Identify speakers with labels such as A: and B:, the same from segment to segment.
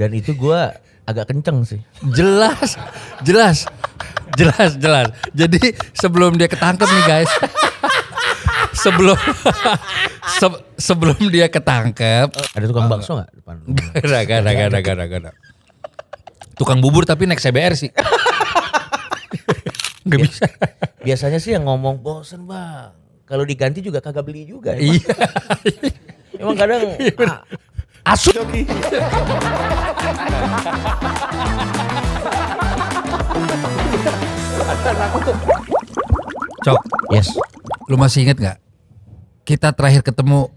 A: Dan itu gue agak kenceng sih. Jelas, jelas, jelas, jelas. Jadi sebelum dia ketangkep nih guys, sebelum se sebelum dia ketangkep ada tukang bakso nggak depan gak ada gak ada gak ada gak ada tukang bubur tapi naik CBR sih
B: nggak ya, bisa biasanya sih yang ngomong bosen bang kalau diganti juga kagak beli juga iya emang kadang iya, Asu.
A: Cok. Yes. Lu masih inget nggak? Kita terakhir ketemu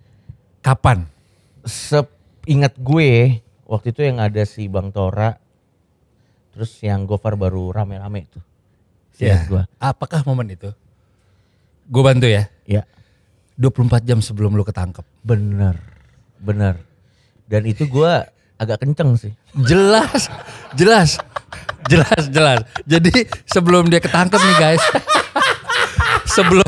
A: kapan? Seingat gue waktu itu yang
B: ada si Bang Tora terus yang Gofar baru rame-rame itu. Iya. Yeah.
A: Apakah momen itu? Gue bantu ya. Iya. 24 jam sebelum lu ketangkep. Bener. Bener
B: dan itu gue agak kenceng sih.
A: Jelas, jelas, jelas, jelas. Jadi sebelum dia ketangkep nih guys, sebelum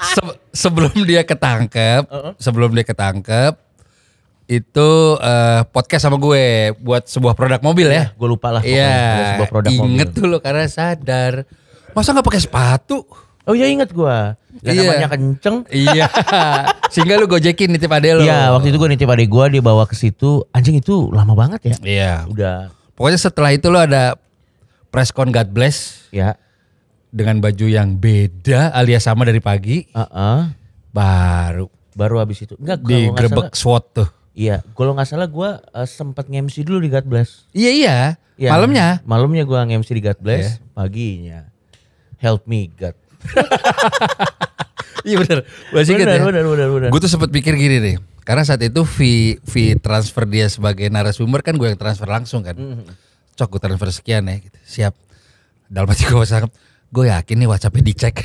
A: se sebelum dia ketangkep, uh -uh. sebelum dia ketangkep itu uh, podcast sama gue buat sebuah produk mobil ya. Iya, gue lupa lah. Iya. Sebuah produk Inget mobil. tuh lo karena sadar. Masa nggak pakai sepatu? Oh iya inget gue. Dan iya. namanya kenceng. Iya. Sehingga lu gojekin nitip adek lu. Iya waktu
B: itu gue nitip adek gue dia bawa ke situ. Anjing itu lama banget ya. Iya. Udah.
A: Pokoknya setelah itu lu ada press con God bless. Iya. Dengan baju yang beda alias sama dari pagi. Uh -uh. Baru. Baru habis itu. Enggak. Di grebek SWAT tuh. Iya, kalau nggak salah gue uh, sempat
B: ngemsi dulu di God Bless. Iya iya.
A: Ya, malamnya.
B: Malamnya gue ngemsi di God Bless, yeah. paginya.
A: Help me God Iya benar. Benar, ya. benar, benar, benar. Gue tuh sempat pikir gini deh. Karena saat itu fee fee transfer dia sebagai narasumber kan gue yang transfer langsung kan. Mm -hmm. Cok gue transfer sekian ya. Gitu. Siap. Dalam hati gue sangat. gue yakin nih WhatsAppnya dicek.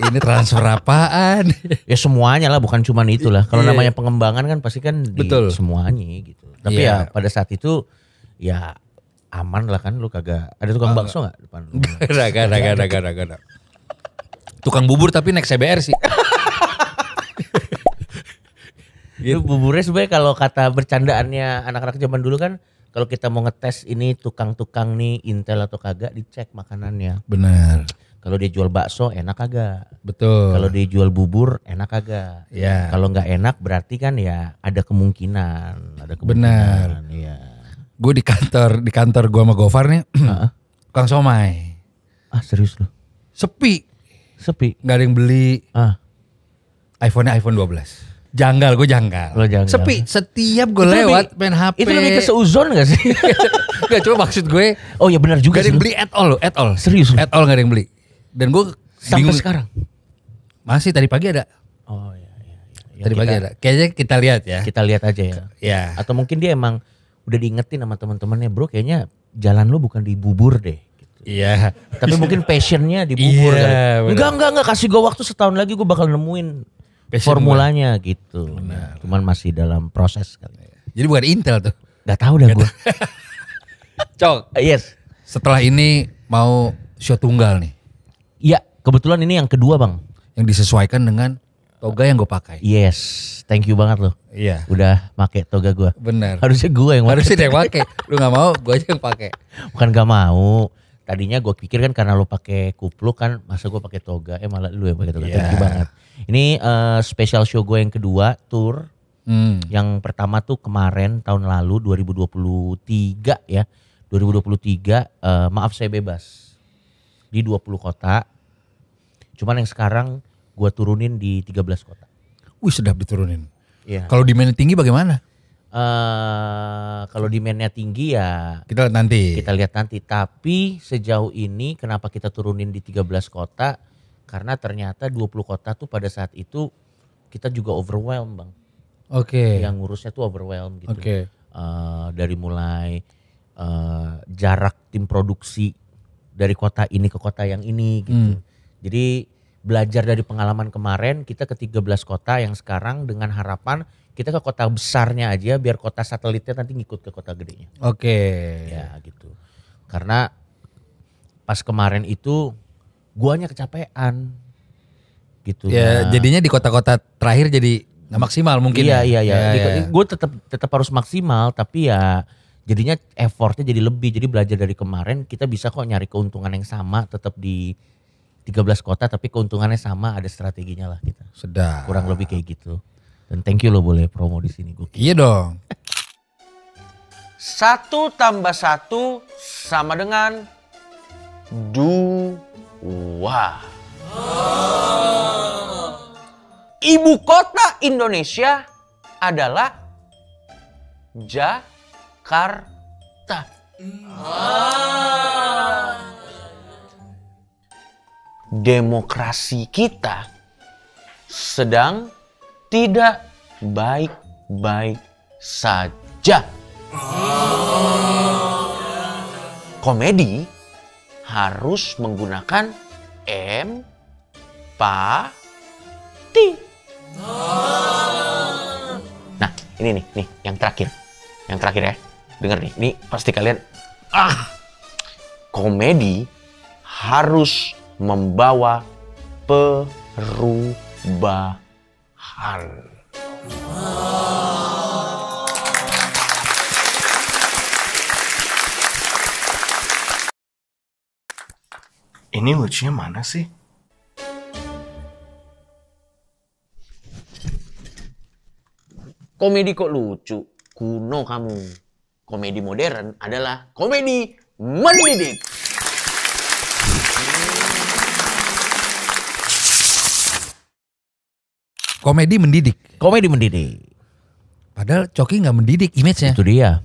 A: ini transfer apaan? ya semuanya
B: lah, bukan itu itulah. Kalau yeah. Iya. namanya pengembangan kan pasti kan di Betul. semuanya gitu. Tapi yeah. ya pada saat itu ya aman lah kan lu kagak ada tukang ah, bakso nggak depan lu? Gak ada, gak ada, gak ada, gak ada. Tukang bubur tapi naik CBR sih. gitu. buburnya sebenarnya kalau kata bercandaannya anak-anak zaman dulu kan kalau kita mau ngetes ini tukang-tukang nih intel atau kagak dicek makanannya. Benar. Kalau dia jual bakso enak kagak? Betul. Kalau dia jual bubur enak kagak? Ya. Yeah. Kalau nggak enak berarti kan ya ada kemungkinan, ada kemungkinan. Benar. Iya.
A: Gue di kantor, di kantor gue sama Gofar nih, uh -huh. tukang somai. Ah serius loh? Sepi. Sepi. Gak ada yang beli. Ah. iPhone-nya iPhone 12. Janggal, gue janggal. Lo janggal. Sepi, setiap gue lewat lebih, main HP. Itu lebih ke seuzon gak sih? gak, cuma maksud gue. Oh ya benar juga Gak ada yang beli at all lo, at all. Serius At all gak ada yang beli. Dan gue Sampai bingung. sekarang? Masih, tadi pagi ada. Oh
B: ya iya. Ya, tadi kita, pagi ada. Kayaknya
A: kita lihat ya. Kita lihat aja ya. Ya. Atau mungkin dia emang
B: udah diingetin sama teman-temannya, bro kayaknya jalan lo bukan di bubur deh. Gitu. Iya. Tapi mungkin passionnya di bubur iya, kali. Enggak, enggak, enggak. Kasih gue waktu setahun lagi gue bakal nemuin
A: Passion formulanya
B: gitu. Benar. Cuman masih dalam proses kali. Iya. Jadi bukan Intel tuh. Gak tau
A: dah gue. Cok. Ah, yes. Setelah ini mau show tunggal nih. Iya, kebetulan ini yang kedua bang. Yang disesuaikan dengan toga yang gue
B: pakai. Yes, thank you banget loh. Iya. Udah pakai toga gue.
A: Bener. Harusnya gue yang. Harusnya yang pakai.
B: Lu gak mau, gue aja yang pakai. Bukan gak mau tadinya gue pikir kan karena lo pakai kupluk kan masa gue pakai toga eh malah lu yang pakai toga yeah. Iya. banget ini uh, special show gue yang kedua tour hmm. yang pertama tuh kemarin tahun lalu 2023 ya 2023 uh, eh, maaf saya bebas di 20 kota cuman yang sekarang
A: gue turunin
B: di 13 kota
A: wih sedap diturunin yeah. kalau demandnya tinggi bagaimana
B: Uh, kalau demandnya tinggi ya kita lihat nanti. Kita lihat nanti. Tapi sejauh ini kenapa kita turunin di 13 kota? Karena ternyata 20 kota tuh pada saat itu kita juga overwhelmed bang. Oke. Okay. Yang ngurusnya tuh overwhelmed gitu. Oke. Okay. Uh, eh, dari mulai uh, jarak tim produksi dari kota ini ke kota yang ini gitu. Hmm. Jadi belajar dari pengalaman kemarin kita ke 13 kota yang sekarang dengan harapan kita ke kota besarnya aja biar kota satelitnya nanti ngikut ke kota gedenya. Oke. Okay. Ya gitu. Karena pas kemarin itu
A: guanya kecapean
B: gitu. Ya, nah. jadinya di
A: kota-kota terakhir jadi nggak maksimal mungkin. Iya, ya. iya, iya. Ya, gitu. ya.
B: Gue tetap tetap harus maksimal tapi ya jadinya effortnya jadi lebih. Jadi belajar dari kemarin kita bisa kok nyari keuntungan yang sama tetap di 13 kota tapi keuntungannya sama ada strateginya lah kita. Sudah. Kurang lebih kayak gitu. Dan thank you lo boleh promo di sini gue. Iya dong. satu tambah satu sama dengan dua. Oh. Ibu kota Indonesia adalah Jakarta.
A: Oh.
B: demokrasi kita sedang tidak baik-baik saja. Komedi harus menggunakan empati. Nah, ini nih, nih yang terakhir. Yang terakhir ya. Dengar nih, ini pasti kalian ah komedi harus membawa perubahan. Ini lucunya mana sih? Komedi kok lucu? Kuno kamu. Komedi modern adalah komedi mendidik.
A: Komedi mendidik. Komedi mendidik. Padahal Coki nggak mendidik image-nya. Itu dia.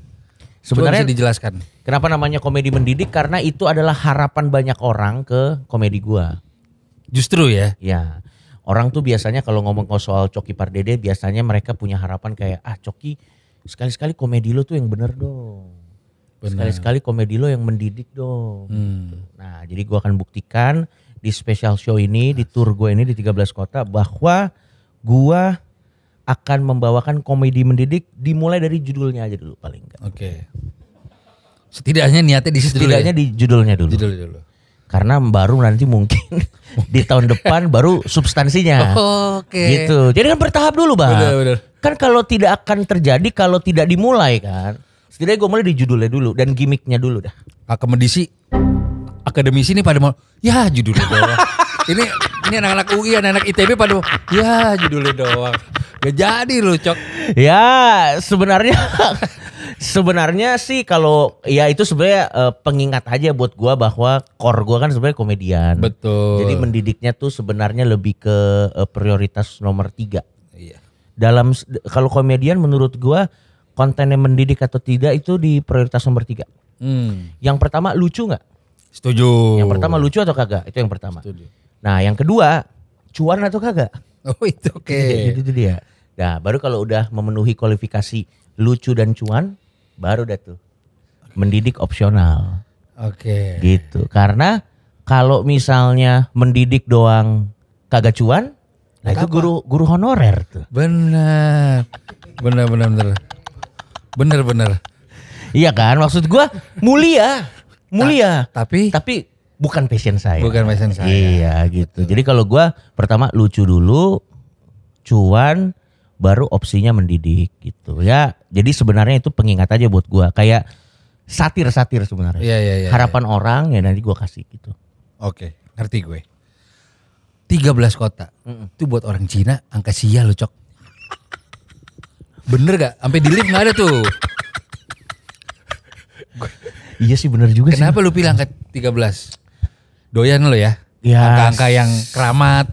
B: Sebenarnya bisa dijelaskan. Kenapa namanya komedi mendidik? Karena itu adalah harapan banyak orang ke komedi gua.
A: Justru ya.
B: Ya. Orang tuh biasanya kalau ngomong soal Coki Pardede biasanya mereka punya harapan kayak ah Coki sekali-sekali komedi lo tuh yang bener dong. Sekali-sekali komedi lo yang mendidik dong. Hmm. Nah, jadi gua akan buktikan di special show ini, di tour gue ini di 13 kota bahwa gua akan membawakan komedi mendidik dimulai dari judulnya aja dulu paling enggak. Oke. Okay. Setidaknya niatnya di situ Setidaknya ya? di judulnya dulu. Judul dulu. Karena baru nanti mungkin di tahun depan baru substansinya. Oke. Okay. Gitu. Jadi kan bertahap dulu, Bang. Benar, benar. Kan kalau tidak akan terjadi kalau tidak dimulai kan. Setidaknya gue
A: mulai di judulnya dulu dan gimmicknya dulu dah. Akademisi akademisi ini pada mau ya judulnya dulu. ini ini anak-anak UI, anak-anak ITB pada ya judulnya doang. Gak jadi lu, Cok. Ya, sebenarnya sebenarnya
B: sih kalau ya itu sebenarnya uh, pengingat aja buat gua bahwa kor gua kan sebenarnya komedian. Betul. Jadi mendidiknya tuh sebenarnya lebih ke uh, prioritas nomor tiga. Iya. Dalam kalau komedian menurut gua konten yang mendidik atau tidak itu di prioritas nomor tiga. Hmm. Yang pertama lucu nggak? Setuju. Yang pertama lucu atau kagak? Itu yang pertama. Setuju. Nah yang kedua cuan atau kagak? Oh itu oke. Okay. Iya, itu, itu, dia. Nah baru kalau udah memenuhi kualifikasi lucu dan cuan, baru dah tuh mendidik opsional. Oke. Okay. Gitu. Karena kalau misalnya mendidik doang kagak cuan, nah itu guru guru honorer
A: tuh. Benar. Benar benar benar. Benar benar. Iya kan maksud gua mulia. Mulia. Ta tapi tapi bukan passion saya.
B: Bukan passion saya. Iya gitu. Betul. Jadi kalau gue pertama lucu dulu, cuan, baru opsinya mendidik gitu. Ya jadi sebenarnya itu pengingat aja buat gue. Kayak satir-satir sebenarnya. Iya, iya, iya, Harapan iya. orang ya nanti gue kasih gitu. Oke,
A: ngerti gue. 13 kota. Mm -mm. Itu buat orang Cina angka sial lo Cok. Bener gak? Sampai di lift gak ada tuh. Iya sih bener juga Kenapa sih. Kenapa lu bilang ke 13? doyan lo ya. angka angka yes. yang
B: keramat.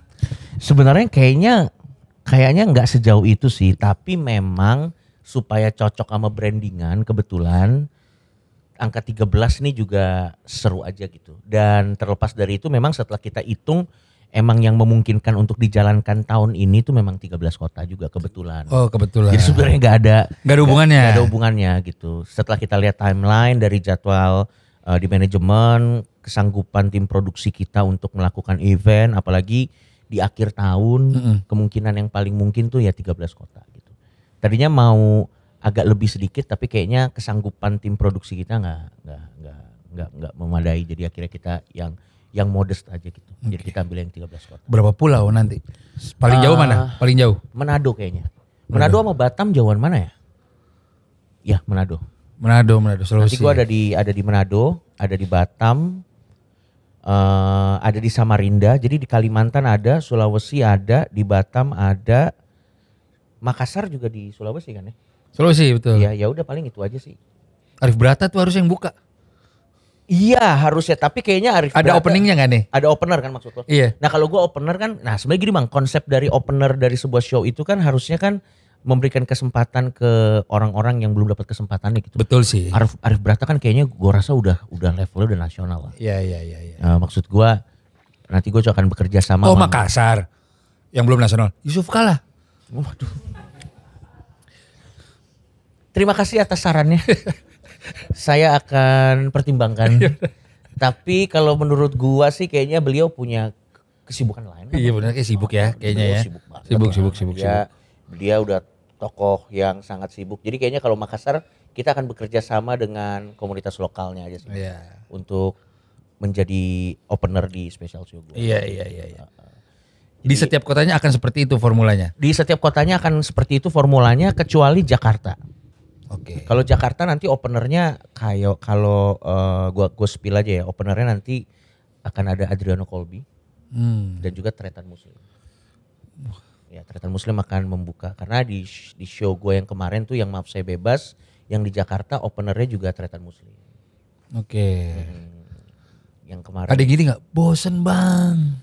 B: Sebenarnya kayaknya kayaknya nggak sejauh itu sih, tapi memang supaya cocok sama brandingan kebetulan angka 13 ini juga seru aja gitu. Dan terlepas dari itu memang setelah kita hitung emang yang memungkinkan untuk dijalankan tahun ini tuh memang 13 kota juga kebetulan. Oh, kebetulan. Jadi sebenarnya nggak ada nggak ada hubungannya. Gak, gak ada hubungannya gitu. Setelah kita lihat timeline dari jadwal uh, di manajemen, kesanggupan tim produksi kita untuk melakukan event, apalagi di akhir tahun mm -hmm. kemungkinan yang paling mungkin tuh ya 13 kota gitu. Tadinya mau agak lebih sedikit tapi kayaknya kesanggupan tim produksi kita nggak nggak nggak nggak memadai jadi akhirnya kita yang yang modest aja gitu. Okay. Jadi kita ambil yang 13 kota.
A: Berapa pulau nanti? Paling jauh mana? Eh, paling jauh?
B: Manado kayaknya. Manado, sama Batam jauhan mana ya?
A: Ya, Manado. Manado, Manado,
B: Sulawesi. Nanti gue ada di ada di Manado, ada di Batam, uh, ada di Samarinda. Jadi di Kalimantan ada, Sulawesi ada, di Batam ada, Makassar juga di Sulawesi kan ya? Sulawesi betul. Iya, ya udah paling itu aja sih.
A: Arif Brata tuh harus yang buka. Iya harusnya, tapi kayaknya Arif Ada openingnya kan nih?
B: Ada opener kan maksud lo? Iya. Nah kalau gue opener kan, nah sebenarnya gini bang, konsep dari opener dari sebuah show itu kan harusnya kan memberikan kesempatan ke orang-orang yang belum dapat kesempatan gitu. Betul sih. Arif, Arif Brata kan kayaknya gue rasa udah udah levelnya udah nasional lah.
A: Iya iya iya.
B: Ya. Nah, maksud gue nanti gue akan bekerja sama. Oh Makassar yang belum nasional. Yusuf kalah. Waduh. Terima kasih atas sarannya. Saya akan pertimbangkan. Iya. Tapi kalau menurut gua sih kayaknya
A: beliau punya kesibukan lain. Iya benar kayak sibuk ya kayaknya ya. Sibuk Sibuk, sibuk, sibuk,
B: dia udah tokoh yang sangat sibuk. Jadi kayaknya kalau Makassar kita akan bekerja sama dengan komunitas lokalnya aja sih. Yeah. Untuk menjadi opener di special show Iya iya iya.
A: iya. di setiap kotanya akan seperti itu formulanya. Di setiap
B: kotanya akan seperti itu formulanya kecuali Jakarta. Oke. Okay. Kalau Jakarta nanti openernya kayak kalau uh, gua gua spill aja ya, openernya nanti akan ada Adriano Colby hmm. dan juga Tretan Muslim ya Tretan Muslim akan membuka karena di di show gue yang kemarin tuh yang maaf saya bebas yang di Jakarta openernya juga Tretan Muslim.
A: Oke. Okay. Hmm. Yang kemarin. Ada gini gitu nggak? Bosen bang.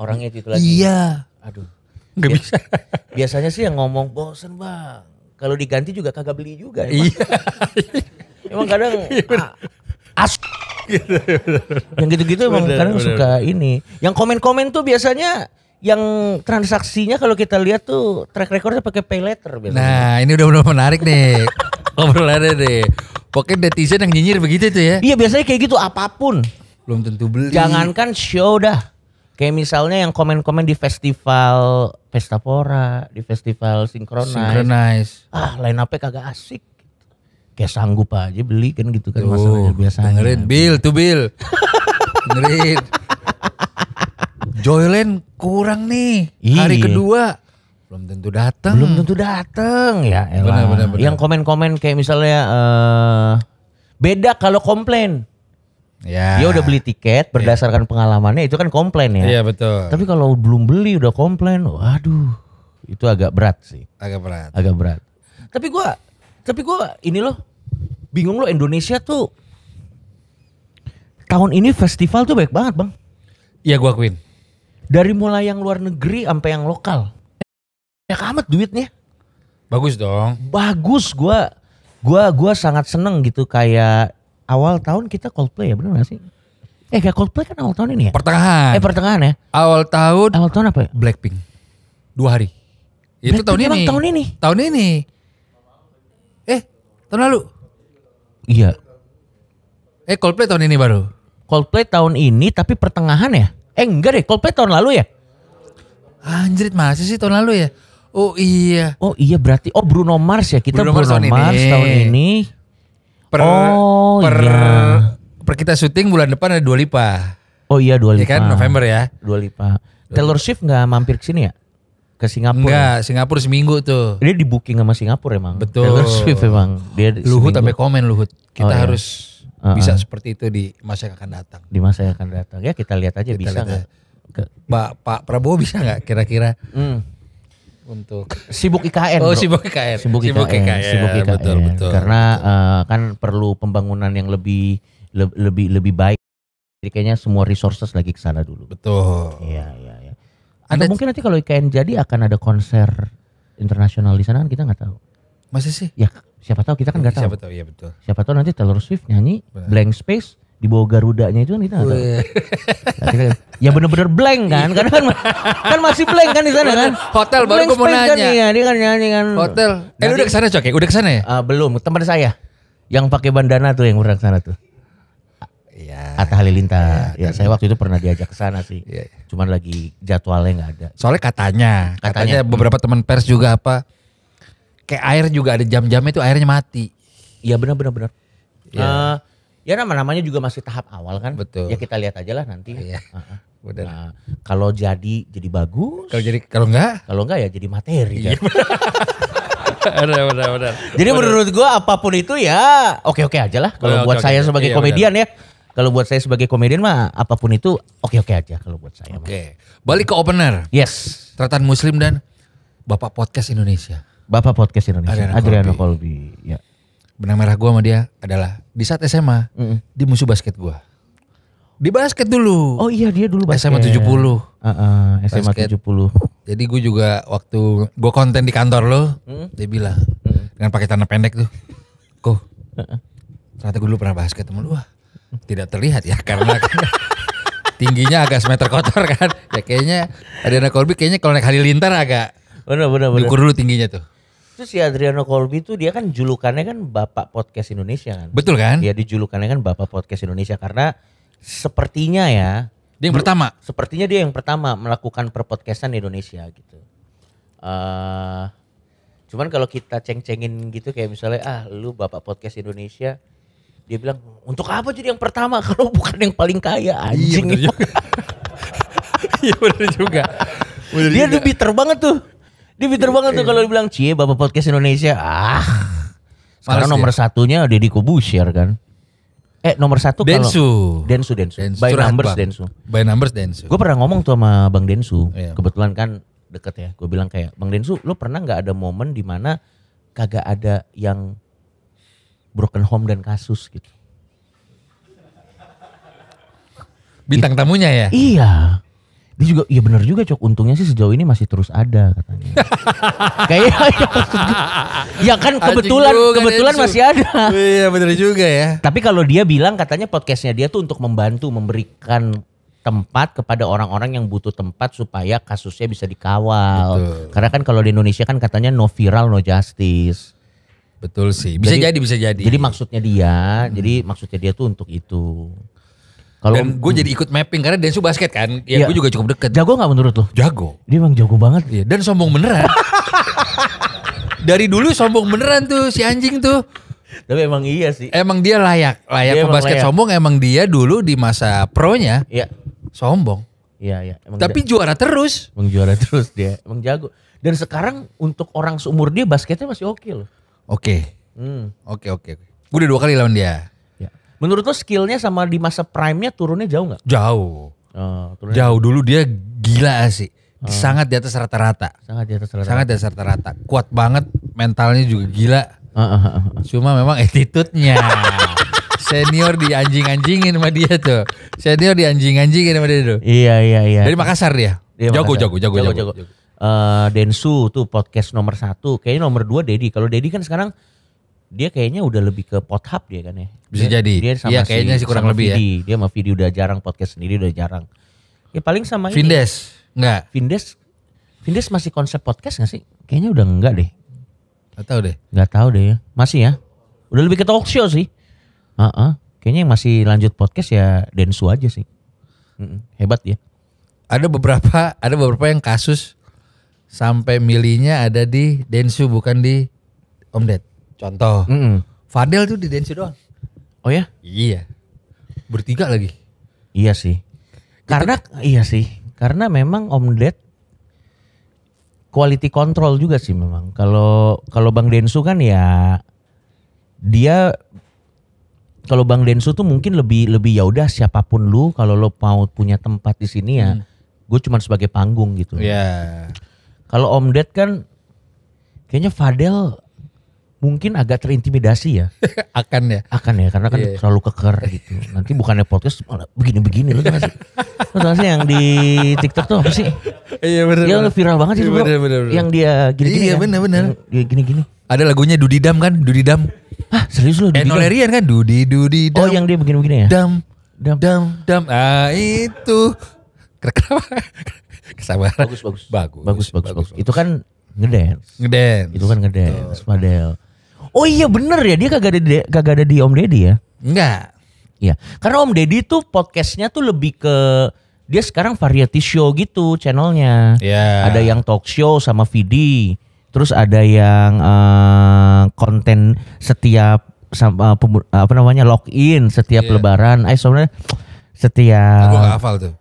B: Orangnya itu lagi. Iya. Aduh. Gak bisa. Biasanya sih yang ngomong bosen bang. Kalau diganti juga kagak beli juga. Iya. emang kadang iya, ah, as iya, yang gitu-gitu emang kadang suka ini. Yang komen-komen tuh biasanya yang transaksinya kalau kita lihat tuh track
A: recordnya pakai pay letter biasanya. Nah ini udah benar menarik nih ngobrolannya deh. Pokoknya netizen yang nyinyir begitu tuh ya. Iya biasanya kayak gitu apapun. Belum tentu beli. Jangankan show
B: dah. Kayak misalnya yang komen-komen di festival Pestapora, di festival Synchronize. Synchronize. Ah line up kagak asik. Kayak sanggup aja beli kan gitu kan masalahnya biasanya. Dengerin
A: Bill to Bill. dengerin. Joyland kurang nih Iyi. hari kedua belum tentu datang belum tentu datang ya bener, bener, bener. yang
B: komen-komen kayak misalnya uh, beda kalau komplain Ya. Dia udah beli tiket ya. berdasarkan ya. pengalamannya itu kan komplain ya. Iya betul. Tapi kalau belum beli udah komplain, waduh itu agak berat sih. Agak berat. Agak berat. Tapi gua tapi gua ini loh bingung loh Indonesia tuh tahun ini festival tuh baik banget, Bang. Iya gua akuin. Dari mulai yang luar negeri sampai yang lokal. Ya amat duitnya.
A: Bagus dong.
B: Bagus gua gua gua sangat seneng gitu kayak awal tahun kita Coldplay ya benar gak sih? Eh kayak Coldplay kan awal tahun ini ya? Pertengahan. Eh pertengahan
A: ya. Awal tahun. Awal tahun apa ya? Blackpink. Dua hari.
B: Itu Blackpink tahun ini. tahun ini.
A: Tahun ini. Eh tahun lalu.
B: Iya. Eh Coldplay tahun ini baru. Coldplay tahun ini tapi pertengahan ya? Eh enggak deh, Coldplay tahun lalu ya?
A: Anjir masih sih tahun lalu ya? Oh iya. Oh iya berarti oh Bruno Mars ya kita Bruno, Bruno Mars, tahun, Mars ini. tahun ini. Per, oh per, iya. Per kita syuting bulan depan ada dua lipa. Oh iya dua iya lipa. Ya kan November ya. Dua lipa. Taylor Swift nggak mampir ke sini ya? Ke Singapura. Enggak, Singapura
B: seminggu tuh. Dia di booking sama Singapura emang. Betul. Taylor Swift emang. Dia Luhut sampai komen Luhut. Kita oh, iya. harus uh, bisa
A: seperti itu di masa yang akan datang. Di masa yang akan datang ya kita lihat aja kita bisa nggak. Pak Pak Prabowo bisa nggak kira-kira hmm. untuk sibuk IKN? Oh sibuk IKN. Sibuk IKN. Sibuk IKN. Sibuk IKN. Betul betul. Karena betul. Uh, kan
B: perlu pembangunan yang lebih le lebih lebih baik. Jadi kayaknya semua resources lagi ke sana dulu.
A: Betul. Iya iya. Ya. Ada
B: mungkin nanti kalau IKN jadi akan ada konser internasional di sana kan kita nggak tahu. Masih sih? Ya siapa tahu kita kan nggak tahu. Siapa tahu, ya betul. Siapa tahu nanti Taylor Swift nyanyi blank space di bawah garudanya itu kan kita nggak tahu. Nah, kan- ya benar-benar blank kan, iya. karena kan, kan masih blank kan di sana kan. Hotel baru gue mau kan, nanya. Kan, ya, dia kan nyanyi kan. Hotel. Eh nanti, udah kesana cok ya, udah kesana ya? Uh, belum, teman saya yang pakai bandana tuh yang pernah kesana tuh. Iya. Iya, ya, Atta Halilintar. Ya, ya, saya waktu itu pernah diajak ke sana
A: sih. Ya. Cuman lagi jadwalnya nggak ada. Soalnya katanya, katanya, katanya beberapa teman pers juga apa kayak air juga ada jam-jamnya itu airnya mati. Iya benar benar benar.
B: Ya. Uh, ya nama-namanya juga masih tahap awal kan. Betul. Ya kita lihat aja lah nanti. Iya. Uh-huh. Nah, kalau jadi jadi bagus. Kalau jadi kalau enggak? Kalau enggak ya jadi materi. Iya. Kan?
A: benar, benar, benar. Jadi menurut gua
B: apapun itu ya oke-oke aja lah kalau buat saya sebagai iya, komedian ya. Kalau buat saya sebagai komedian mah apapun itu oke-oke aja
A: kalau buat saya. Oke. Balik ke opener. Yes. Tretan Muslim dan Bapak Podcast Indonesia. Bapak podcast Indonesia, Adriano, Adriano Colby. Colby. Ya. Benang merah gua sama dia adalah di saat SMA, mm -mm. di musuh basket gua Di basket dulu. Oh iya dia dulu basket. SMA 70. Uh -uh, SMA basket. 70. Jadi gue juga waktu gue konten di kantor lo, hmm? dia bilang hmm. dengan pakai tanah pendek tuh. Kok uh -uh. ternyata gue dulu pernah basket sama lu ah. Tidak terlihat ya karena tingginya agak semeter kotor kan. Ya kayaknya Adriana Kolbi kayaknya kalau naik halilintar agak Bener bener bener. Diukur dulu tingginya
B: tuh. Itu si Adriano Colby tuh dia kan julukannya kan Bapak Podcast Indonesia kan. Betul kan? Dia dijulukannya kan Bapak Podcast Indonesia karena sepertinya ya dia yang pertama. Sepertinya dia yang pertama melakukan perpodcastan di Indonesia gitu. Uh, cuman kalau kita ceng-cengin gitu kayak misalnya ah lu Bapak Podcast Indonesia dia bilang untuk apa jadi yang pertama kalau bukan yang paling kaya iya, anjing. Iya juga. Iya juga. dia lebih terbang tuh. Dia pinter banget tuh kalau dibilang cie bapak podcast Indonesia. Ah. Sekarang Males nomor dia. satunya Deddy Kobusier kan. Eh nomor satu Densu. kalau Densu Densu Densu By Curhat, numbers Bang. Densu By numbers Densu. Gue pernah ngomong tuh sama Bang Densu Iya. Kebetulan kan deket ya Gue bilang kayak Bang Densu lo pernah gak ada momen dimana Kagak ada yang Broken home dan kasus gitu Bintang tamunya ya. Iya dia juga, iya benar juga cok. Untungnya sih sejauh ini masih terus ada katanya. Kayak ya, ya kan kebetulan kebetulan masih ada. Iya benar juga ya. Tapi kalau dia bilang katanya podcastnya dia tuh untuk membantu memberikan tempat kepada orang-orang yang butuh tempat supaya kasusnya bisa dikawal. Betul. Karena kan kalau di Indonesia kan katanya no viral no justice. Betul sih. Bisa jadi, jadi bisa jadi. Jadi maksudnya dia, hmm. jadi maksudnya dia tuh untuk itu. Kalau dan gue hmm. jadi
A: ikut mapping karena Densu basket kan, ya, ya gue juga cukup deket. Jago gak menurut lo? Jago. Dia emang jago banget. Iya, dan sombong beneran. Dari dulu sombong beneran tuh si anjing tuh. Tapi emang iya sih. Emang dia layak, layak dia basket layak. sombong. Emang dia dulu di masa pronya, ya. sombong. Iya, iya. Emang Tapi juara terus. Emang juara terus dia,
B: emang jago. Dan sekarang untuk orang seumur dia basketnya masih oke okay loh. Oke. Okay. Hmm. Oke, okay, oke.
A: Okay. Gue udah dua kali lawan dia.
B: Menurut lo skillnya sama di masa prime-nya turunnya jauh nggak?
A: Jauh. Oh, turunnya. Jauh dulu dia gila sih. Oh. Sangat di atas rata-rata. Sangat di atas rata-rata. Sangat di atas rata-rata. Kuat banget, mentalnya juga gila. Uh, uh, uh, uh. Cuma memang attitude-nya. senior di anjing anjingin sama dia tuh. Senior di anjing anjingin sama dia tuh. Iya iya iya. Dari Makassar dia. Iya, jago, Makassar. jago jago jago jago. jago.
B: Uh, Densu tuh podcast nomor satu. Kayaknya nomor dua Dedi. Kalau Dedi kan sekarang dia kayaknya udah lebih ke pot hub dia kan ya. Bisa dia, jadi. Dia sama iya, kayaknya si, sih kurang lebih Vidi. ya. Dia sama video udah jarang podcast sendiri udah jarang. Ya paling sama Vindes. ini. Enggak. Vindes. Vindes masih konsep podcast gak sih? Kayaknya udah enggak deh. Gak tau deh. Gak tau deh ya. Masih ya. Udah lebih ke talk show sih. Uh -uh. Kayaknya yang masih lanjut podcast ya Densu aja sih. Hebat ya.
A: Ada beberapa ada beberapa yang kasus sampai milihnya ada di Densu bukan di Om Contoh. Mm -hmm. Fadel tuh di Densu doang. Oh ya? Iya. Bertiga lagi. Iya sih. Gitu. Karena iya
B: sih. Karena memang Om Ded quality control juga sih memang. Kalau kalau Bang Densu kan ya dia kalau Bang Densu tuh mungkin lebih lebih ya udah siapapun lu kalau lu mau punya tempat di sini ya hmm. gue cuman sebagai panggung gitu. Iya. Yeah. Kalau Om Ded kan kayaknya Fadel mungkin agak terintimidasi ya. Akan ya. Akan ya karena kan yeah. Iya. terlalu keker gitu. Nanti bukannya podcast malah begini-begini loh masih Masih sih yang di TikTok tuh apa sih? Iya benar. yang viral banget sih iya, bro. Bener, bener, bener. Yang dia gini-gini. Iya kan? benar benar.
A: gini-gini. Ada lagunya Dudidam kan? Dudidam. ah serius lu Dudidam? Enolerian eh, kan Dudi Dudi oh, Dam. Oh, yang dia begini-begini ya? Dam. Dam. Dam. Dam. Ah, itu. Kenapa?
B: Kesabaran. Bagus, bagus. Bagus, bagus, bagus. Itu kan ngedance. Ngedance. Itu kan ngedance, model. Oh iya bener ya dia kagak ada di, kagak ada di Om Deddy ya? Enggak. Iya, karena Om Deddy tuh podcastnya tuh lebih ke dia sekarang variety show gitu channelnya. Yeah. Ada yang talk show sama Vidi, terus ada yang uh, konten setiap sama eh, apa namanya login setiap yeah. Lebaran. ayo eh, sebenarnya setiap. Aku gak hafal tuh.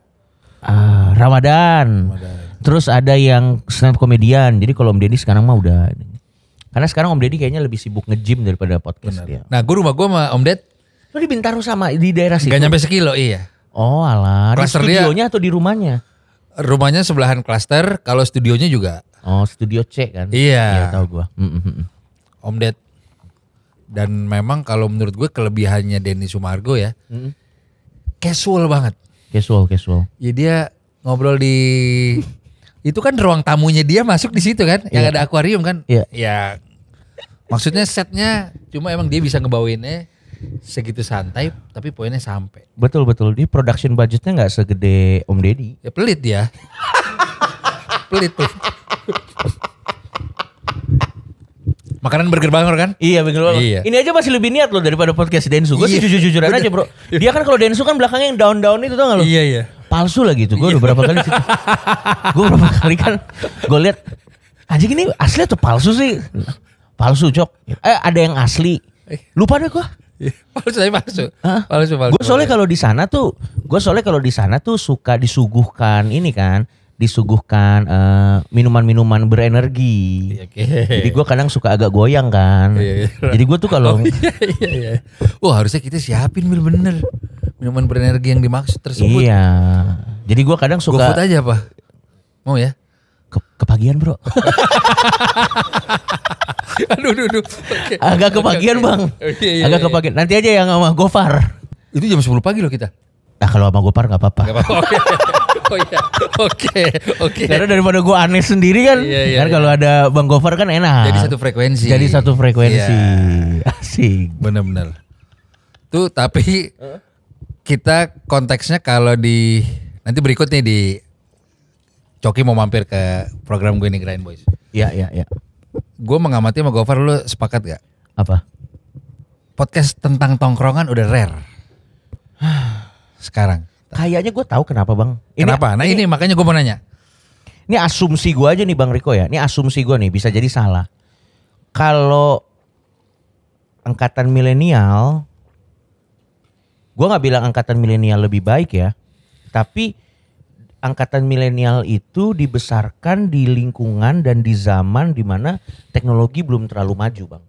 B: Uh, Ramadan. Ramadan. Terus ada yang snap komedian. Jadi kalau Om Deddy sekarang mah udah karena sekarang Om Deddy kayaknya lebih sibuk nge-gym daripada podcast Benar. dia. Nah gue rumah gue sama Om Ded. Lo di Bintaro sama di daerah situ? Gak nyampe
A: sekilo iya. Oh alah. di studionya
B: dia, atau di rumahnya?
A: Rumahnya sebelahan klaster, kalau studionya juga. Oh studio C kan? Iya. Iya tau gue. Mm, mm, mm. Om Ded. Dan memang kalau menurut gue kelebihannya Denny Sumargo ya. Mm -hmm. Casual banget. Casual, casual. Ya dia ngobrol di itu kan ruang tamunya dia masuk di situ kan, yang yeah. ada akuarium kan. Iya. Yeah. Ya maksudnya setnya cuma emang dia bisa ngebawainnya segitu santai tapi poinnya sampai.
B: Betul betul. dia production budgetnya nggak segede Om Deddy. Ya pelit dia. pelit tuh Makanan burger kan? Iya burger bangor. Iya. Ini aja masih lebih niat loh daripada podcast Densu. Gue iya. sih jujur-jujuran aja bro. Dia kan kalau Densu kan belakangnya yang down-down itu tau gak lo? Iya iya palsu lagi itu. Gue udah berapa kali situ. gue beberapa kali kan gue lihat anjing ini asli atau palsu sih? Palsu, Cok. Eh ada yang asli. Lupa deh gue. Iya, palsu
A: tapi palsu. Palsu, palsu. Gue soalnya
B: kalau di sana tuh, gue soalnya kalau di sana tuh suka disuguhkan ini kan, disuguhkan minuman eh, minuman-minuman berenergi. Iya, okay. Jadi gue kadang suka agak goyang kan. Iya, Jadi gue tuh kalau, oh,
A: iya, iya. wah oh, harusnya kita siapin bener-bener minuman berenergi yang dimaksud tersebut. Iya.
B: Jadi gua kadang suka GoFood aja, Pak. Mau ya? Ke kepagian, Bro. aduh, aduh,
A: aduh. Okay.
B: Agak kepagian, okay, Bang. Okay, oh, iya, iya, Agak iya, kepagian. Nanti aja yang sama
A: Gofar. Itu jam 10 pagi loh kita. Nah kalau sama Gofar gak apa-apa. oke. Oh iya,
B: oke, okay. Okay. Karena daripada gue aneh sendiri kan. Iya, iya, kan iya. kalau ada Bang Gofar kan enak. Jadi satu frekuensi. Jadi satu frekuensi.
A: Iya. Asik. benar bener Tuh tapi kita konteksnya kalau di nanti berikut nih di Coki mau mampir ke program gue ini Grind Boys. Iya iya iya. Gue mengamati sama Gofar lu sepakat gak? Apa? Podcast tentang tongkrongan udah rare. Sekarang. Kayaknya gue tahu kenapa bang. Ini, kenapa?
B: Nah ini, ini makanya gue mau nanya. Ini asumsi gue aja nih bang Riko ya. Ini asumsi gue nih bisa jadi salah. Kalau angkatan milenial gue nggak bilang angkatan milenial lebih baik ya tapi angkatan milenial itu dibesarkan di lingkungan dan di zaman di mana teknologi belum terlalu maju bang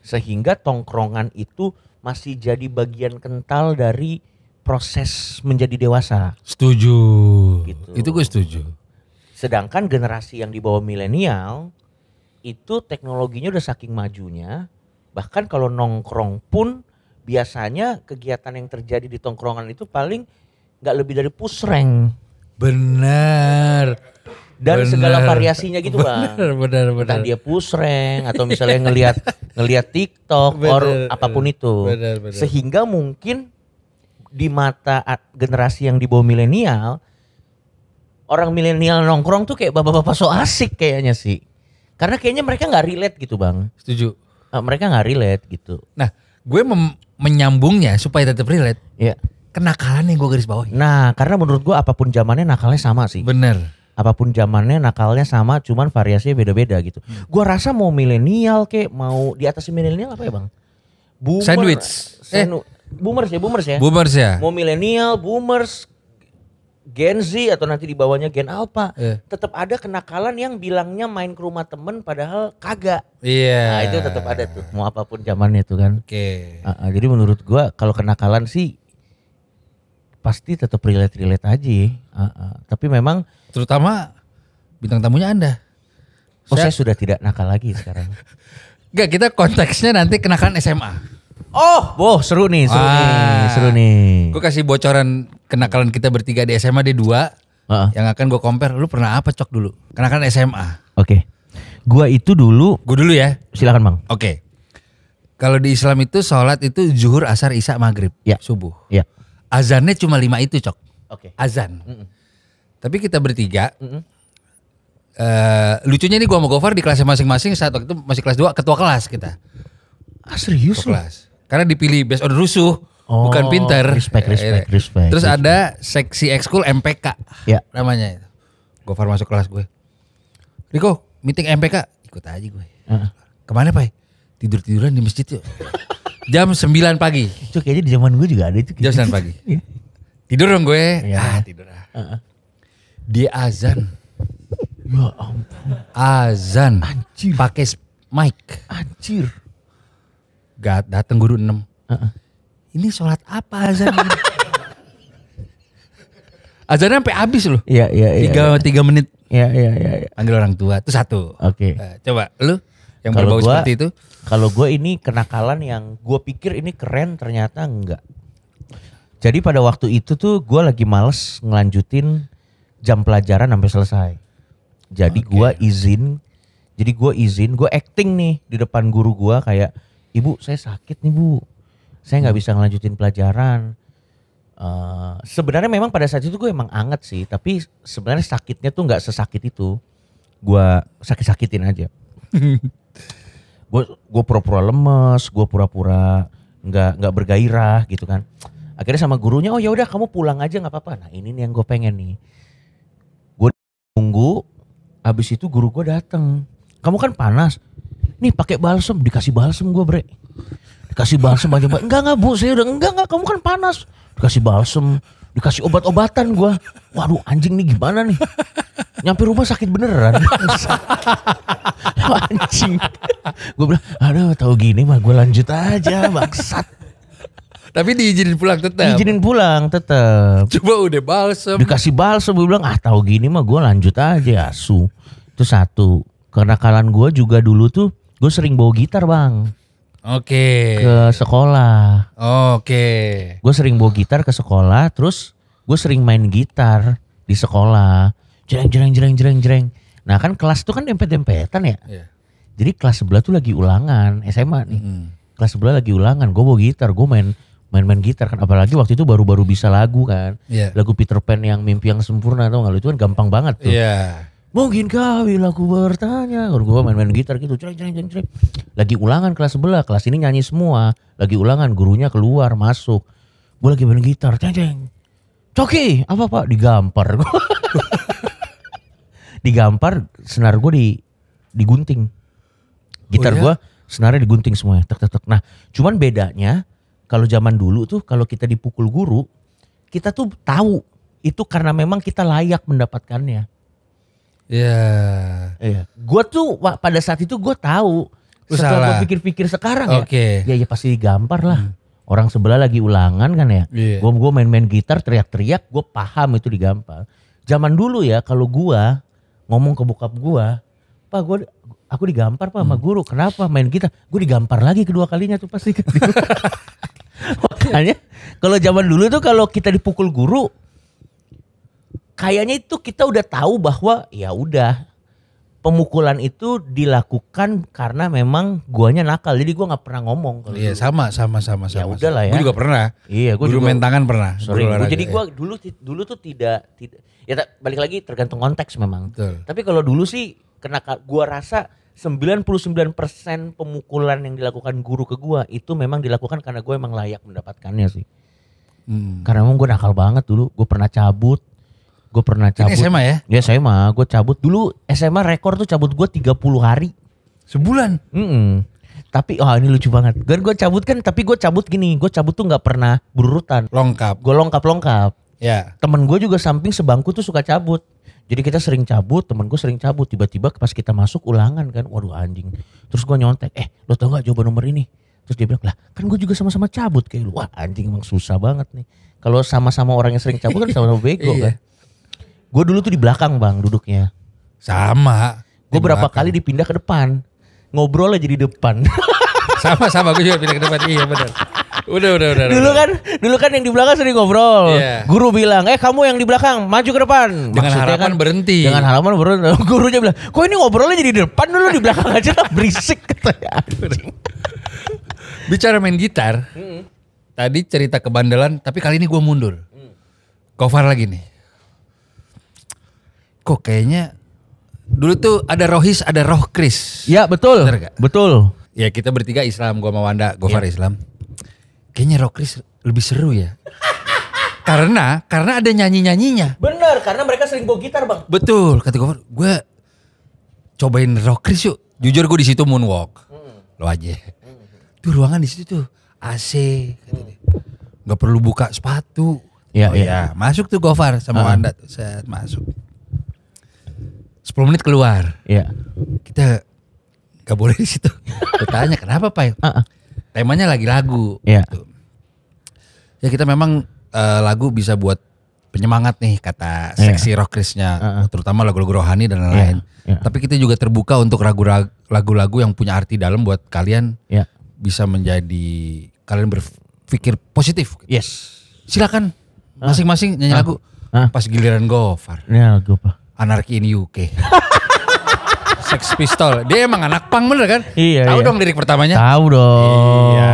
B: sehingga tongkrongan itu masih jadi bagian kental dari proses menjadi dewasa setuju gitu. itu gue setuju sedangkan generasi yang di bawah milenial itu teknologinya udah saking majunya bahkan kalau nongkrong pun biasanya kegiatan yang terjadi di tongkrongan itu paling nggak lebih dari pusreng.
A: Benar. Dan bener, segala variasinya gitu bang. Benar-benar. benar. Entah dia
B: pusreng atau misalnya ngelihat ngelihat TikTok bener, or apapun itu. Bener, bener. Sehingga mungkin di mata generasi yang di bawah milenial, orang milenial nongkrong tuh kayak bapak-bapak so asik kayaknya sih. Karena kayaknya mereka nggak relate gitu bang. Setuju. Eh, mereka nggak relate gitu. Nah, gue mem menyambungnya supaya tetap relate. Iya. Kenakalan yang gue garis bawahi. Nah, karena menurut gue apapun zamannya nakalnya sama sih. Bener. Apapun zamannya nakalnya sama, cuman variasinya beda-beda gitu. Hmm. Gue rasa mau milenial ke, mau di atas milenial apa ya bang? Boomer, Sandwich. Sen eh. Boomers ya, boomers ya. Boomers ya. Mau milenial, boomers, Gen Z atau nanti di bawahnya Gen Alpha, yeah. tetap ada kenakalan yang bilangnya main ke rumah temen padahal kagak. Iya. Yeah. Nah, itu tetap ada tuh, mau apapun zamannya tuh kan. Oke. Okay. Uh, uh, jadi menurut gua kalau kenakalan sih pasti tetap relate-relate aja. Uh, uh. Tapi memang terutama bintang tamunya Anda. Oh, saya, saya sudah tidak nakal lagi sekarang.
A: Enggak, kita konteksnya nanti kenakalan SMA. Oh, boh seru nih, seru ah, nih, seru nih. Gue kasih bocoran kenakalan kita bertiga di SMA d dua. Uh -uh. Yang akan gue compare, lu pernah apa cok dulu? Kenakalan SMA. Oke. Okay. Gua itu dulu. Gue dulu ya. Silakan bang. Oke. Okay. Kalau di Islam itu sholat itu zuhur, asar, isya, maghrib, ya. subuh. Ya. Azannya cuma lima itu cok. Oke. Okay. Azan. Mm -mm. Tapi kita bertiga. Mm -mm. Uh, lucunya ini gua mau Gofar di kelas masing-masing saat waktu itu masih kelas 2 ketua kelas kita. Ah, serius kelas. Karena dipilih based on rusuh. Oh, bukan pinter. Respect, ya, respect, ya. respect. Terus respect. Iya, ada iya. seksi ekskul MPK. Ya. Namanya itu. Gofar masuk kelas gue. Riko, meeting MPK. Ikut aja gue. Uh. Kemana, Pak? Tidur-tiduran di masjid yuk. Jam 9 pagi. Itu kayaknya di zaman gue juga ada itu. Jam 9 pagi. Iya. tidur dong gue. Ya. Ah, tidur ah. Uh -uh. Dia azan. Ya ampun. Azan. Anjir. Pakai mic. Anjir. Gak datang guru 6. Uh -uh ini sholat apa azan? Azannya sampai habis loh. Iya iya iya. Tiga ya. tiga menit. Iya iya iya. Ya. Panggil orang tua itu satu. Oke. Okay. Eh, coba lu yang kalo berbau gua, seperti itu.
B: Kalau gue ini kenakalan yang gue pikir ini keren ternyata enggak. Jadi pada waktu itu tuh gue lagi males ngelanjutin jam pelajaran sampai selesai. Jadi okay. gue izin, jadi gue izin, gue acting nih di depan guru gue kayak, ibu saya sakit nih bu, saya nggak hmm. bisa ngelanjutin pelajaran uh, sebenarnya memang pada saat itu gue emang anget sih tapi sebenarnya sakitnya tuh nggak sesakit itu gue sakit-sakitin aja gue gue pura-pura lemes gue pura-pura nggak nggak bergairah gitu kan akhirnya sama gurunya oh ya udah kamu pulang aja nggak apa-apa nah ini nih yang gue pengen nih gue tunggu habis itu guru gue datang kamu kan panas nih pakai balsem dikasih balsem gue bre dikasih balsem aja mbak enggak enggak bu saya udah enggak enggak kamu kan panas dikasih balsem dikasih obat-obatan gue waduh anjing nih gimana nih nyampe rumah sakit beneran anjing gue bilang aduh tau gini mah gue lanjut aja
A: maksat tapi diizinin pulang
B: tetap. Diizinin pulang tetap. Coba udah balsem. Dikasih balsem gue bilang ah tau gini mah gue lanjut aja asu. Itu satu. Karena kalian gue juga dulu tuh gue sering bawa gitar bang.
A: Oke. Okay.
B: Ke sekolah. Oke. Okay. Gue sering bawa gitar ke sekolah, terus gue sering main gitar di sekolah. Jereng jereng jereng jereng jereng. Nah kan kelas tuh kan dempet dempetan ya. Yeah. Jadi kelas sebelah tuh lagi ulangan SMA nih. Mm. Kelas sebelah lagi ulangan. Gue bawa gitar, gue main main-main gitar kan apalagi waktu itu baru-baru bisa lagu kan yeah. lagu Peter Pan yang mimpi yang sempurna tau gak itu kan gampang banget tuh yeah. Mungkin bila aku bertanya Kalau gue main-main gitar gitu cereng, cereng, cereng, cereng. Lagi ulangan kelas sebelah Kelas ini nyanyi semua Lagi ulangan gurunya keluar masuk Gue lagi main gitar ceng, ceng. Coki apa pak Digampar Digampar senar gue di digunting Gitar oh, iya? gue senarnya digunting semuanya tek, tek, tek. Nah cuman bedanya Kalau zaman dulu tuh Kalau kita dipukul guru Kita tuh tahu itu karena memang kita layak mendapatkannya Iya. Yeah. Iya. Gue tuh pada saat itu gue tahu. Setelah gue pikir-pikir sekarang okay. ya. Iya ya pasti gampar lah. Hmm. Orang sebelah lagi ulangan kan ya. Yeah. Gue main-main gitar, teriak-teriak gue paham itu digampar. Zaman dulu ya kalau gue ngomong ke bokap gue. Pak gue aku digampar pak hmm. sama guru. Kenapa main gitar? Gue digampar lagi kedua kalinya tuh pasti. Makanya kalau zaman dulu tuh kalau kita dipukul guru kayaknya itu kita udah tahu bahwa ya udah pemukulan itu dilakukan karena memang guanya nakal jadi gua nggak pernah ngomong kalau iya dulu. sama sama sama ya udah lah ya gua juga pernah
A: iya gua dulu juga, main tangan pernah sorry gua, jadi ya. gua
B: ya. dulu dulu tuh tidak tidak ya balik lagi tergantung konteks memang Betul. tapi kalau dulu sih kena gua rasa 99% pemukulan yang dilakukan guru ke gua itu memang dilakukan karena gue emang layak mendapatkannya sih. Hmm. Karena emang gue nakal banget dulu, gue pernah cabut, Gue pernah cabut. Ini SMA ya? Iya SMA, gue cabut. Dulu SMA rekor tuh cabut gue 30 hari. Sebulan? Mm -mm. Tapi oh ini lucu banget. Gue kan gue cabut kan, tapi gue cabut gini, gue cabut tuh gak pernah berurutan. Longkap. Gue longkap, lengkap. Ya. Temen gue juga samping sebangku tuh suka cabut. Jadi kita sering cabut, temen gue sering cabut. Tiba-tiba pas kita masuk ulangan kan, waduh anjing. Terus gue nyontek, eh lo tau gak jawaban nomor ini? Terus dia bilang, lah kan gue juga sama-sama cabut kayak lu. Wah anjing emang susah banget nih. Kalau sama-sama orang yang sering cabut kan sama-sama bego iya. kan. Gue dulu tuh di belakang bang duduknya. Sama. Gue berapa belakang. kali dipindah ke depan. Ngobrol aja di depan.
A: sama sama gue juga pindah ke depan. iya benar. Udah, udah, udah. Dulu
B: kan, dulu kan yang di belakang sering ngobrol. Yeah. Guru bilang, "Eh, kamu yang di belakang, maju ke depan." Dengan Maksudnya kan harapan
A: kan, berhenti. Dengan halaman berhenti. Gurunya bilang, "Kok ini ngobrol aja di depan dulu di belakang aja lah berisik," Bicara main gitar. Mm -hmm. Tadi cerita kebandelan, tapi kali ini gue mundur. Cover mm. lagi nih kok kayaknya dulu tuh ada Rohis, ada Roh Kris. Ya betul, betul. Ya kita bertiga Islam, gua sama Wanda, Gofar ya. Islam. Kayaknya Roh Kris lebih seru ya. karena karena ada nyanyi nyanyinya.
B: Bener, karena mereka sering
A: bawa gitar bang. Betul, kata Gofar, gue cobain Roh Kris yuk. Jujur gue di situ moonwalk, hmm. lo aja. Tuh ruangan di situ tuh AC, nggak Gak perlu buka sepatu. Ya, oh, ya. iya. ya. Masuk tuh Gofar sama uh. Wanda, set masuk 10 menit keluar. Iya. Kita gak boleh di situ. Kita tanya kenapa Pak? Uh -uh. Temanya lagi lagu. Iya. Gitu. Ya kita memang uh, lagu bisa buat penyemangat nih kata iya. seksi Rock Chrisnya, uh -uh. terutama lagu-lagu rohani dan lain-lain. Iya. Iya. Tapi kita juga terbuka untuk lagu-lagu yang punya arti dalam buat kalian iya. bisa menjadi kalian berpikir positif. Yes. Silakan masing-masing nyanyi uh. lagu. Uh. Pas giliran Gofar. Ya, Gofar Anarki in UK. Sex Pistol. Dia emang anak pang bener kan? Iya. Tahu iya. dong lirik pertamanya? Tahu dong. Iya.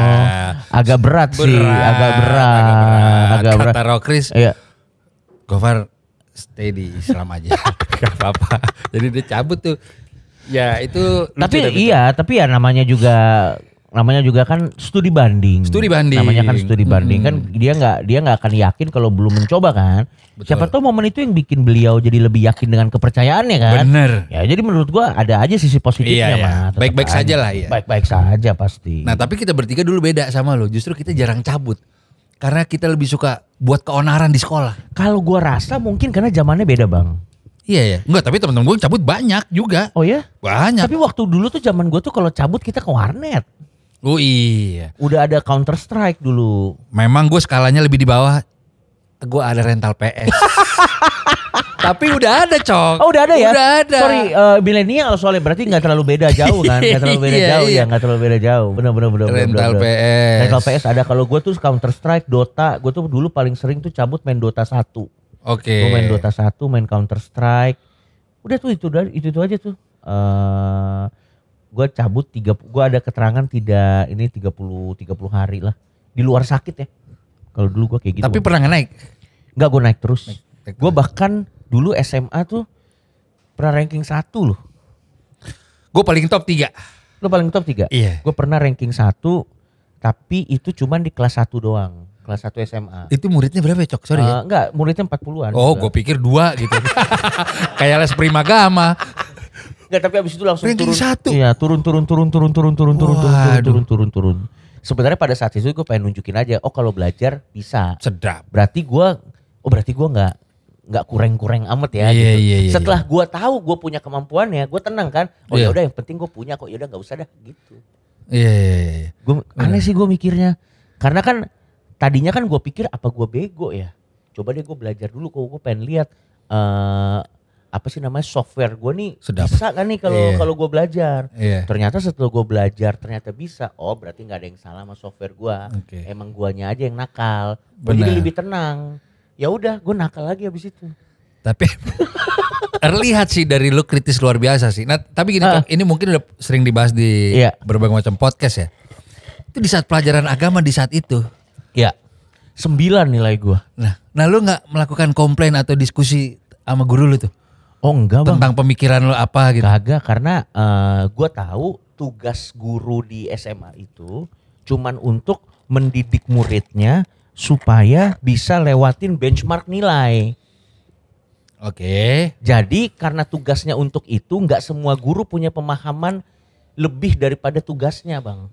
A: Agak berat, berat sih, agak berat. Agak berat. Agak Kata Rokris. Iya. Gofar stay di Islam aja. Gak apa-apa. Jadi dia cabut tuh. Ya itu. Tapi lucu, iya,
B: tapi ya namanya juga namanya juga kan studi banding. Studi banding. Namanya kan studi banding kan hmm. kan dia nggak dia nggak akan yakin kalau belum mencoba kan. Betul. Siapa tahu momen itu yang bikin beliau jadi lebih yakin dengan kepercayaannya kan. Bener. Ya jadi menurut gua ada aja sisi positifnya iya, iya. mah.
A: Baik-baik saja lah ya. Baik-baik saja pasti. Nah tapi kita bertiga dulu beda sama lo. Justru kita jarang cabut. Karena kita lebih suka buat keonaran di sekolah. Kalau gua rasa mungkin karena zamannya beda bang. Iya ya. Enggak, tapi teman-teman gua cabut banyak juga. Oh ya? Banyak. Tapi waktu dulu tuh zaman gua tuh kalau cabut kita ke warnet. Oh iya. Udah ada Counter Strike dulu. Memang gue skalanya lebih di bawah gue ada rental PS. Tapi udah ada cok. Oh udah ada ya? Udah ada. Sorry, uh, milenial soalnya berarti nggak terlalu beda jauh kan? Nggak terlalu beda iya, jauh ya? iya. ya, nggak terlalu beda jauh. Bener bener bener. Rental bener, bener. PS. Rental
B: PS ada. Kalau gue tuh Counter Strike, Dota. Gue tuh dulu paling sering tuh cabut main Dota satu. Oke. Okay. Gue main Dota satu, main Counter Strike. Udah tuh itu udah itu itu aja tuh. Uh, eh, gue cabut tiga, gue ada keterangan tidak ini 30 30 hari lah di luar sakit ya. Kalau dulu gue kayak gitu. Tapi pernah naik? Enggak gue naik terus. gue bahkan dulu SMA tuh pernah ranking satu loh. Gue paling top tiga, Lo paling top tiga, Iya. Gue pernah ranking satu tapi itu cuma di kelas satu doang. Kelas satu SMA. Itu muridnya berapa ya Cok? Sorry uh, ya. Enggak, eh, muridnya empat an Oh gue
A: pikir dua gitu. Kayak les prima gama. Enggak tapi abis itu langsung ranking turun. satu. Iya turun turun
B: turun turun turun turun turun turun turun turun turun turun. Sebenarnya pada saat itu gue pengen nunjukin aja, oh kalau belajar bisa. Sedap. Berarti gue oh berarti gue nggak nggak kurang-kurang amat ya yeah, gitu. Yeah, yeah, Setelah yeah. gue tahu gue punya kemampuannya, gue tenang kan. Oh yeah. ya udah yang penting gue punya kok. Ya udah nggak usah dah gitu. Iya. Yeah, yeah, yeah. Gue aneh iya. sih gue mikirnya. Karena kan tadinya kan gue pikir apa gue bego ya. Coba deh gue belajar dulu kok gue pengen lihat uh, apa sih namanya software gue nih Sedap. bisa kan nih kalau yeah. kalau gue belajar yeah. ternyata setelah gue belajar ternyata bisa oh berarti nggak ada yang salah sama software gue okay. emang guanya aja yang
A: nakal jadi lebih
B: tenang ya udah gue nakal lagi abis itu tapi
A: terlihat sih dari lu kritis luar biasa sih nah tapi gini uh. ini mungkin udah sering dibahas di yeah. berbagai macam podcast ya itu di saat pelajaran agama di saat itu ya yeah. sembilan nilai gue nah nah lu nggak melakukan komplain atau diskusi sama guru lu tuh oh enggak bang tentang
B: pemikiran lu apa gitu Agak karena uh, eh, gue tahu tugas guru di SMA itu cuman untuk mendidik muridnya supaya bisa lewatin benchmark nilai. Oke. Jadi karena tugasnya untuk itu nggak semua guru punya pemahaman lebih daripada tugasnya, Bang.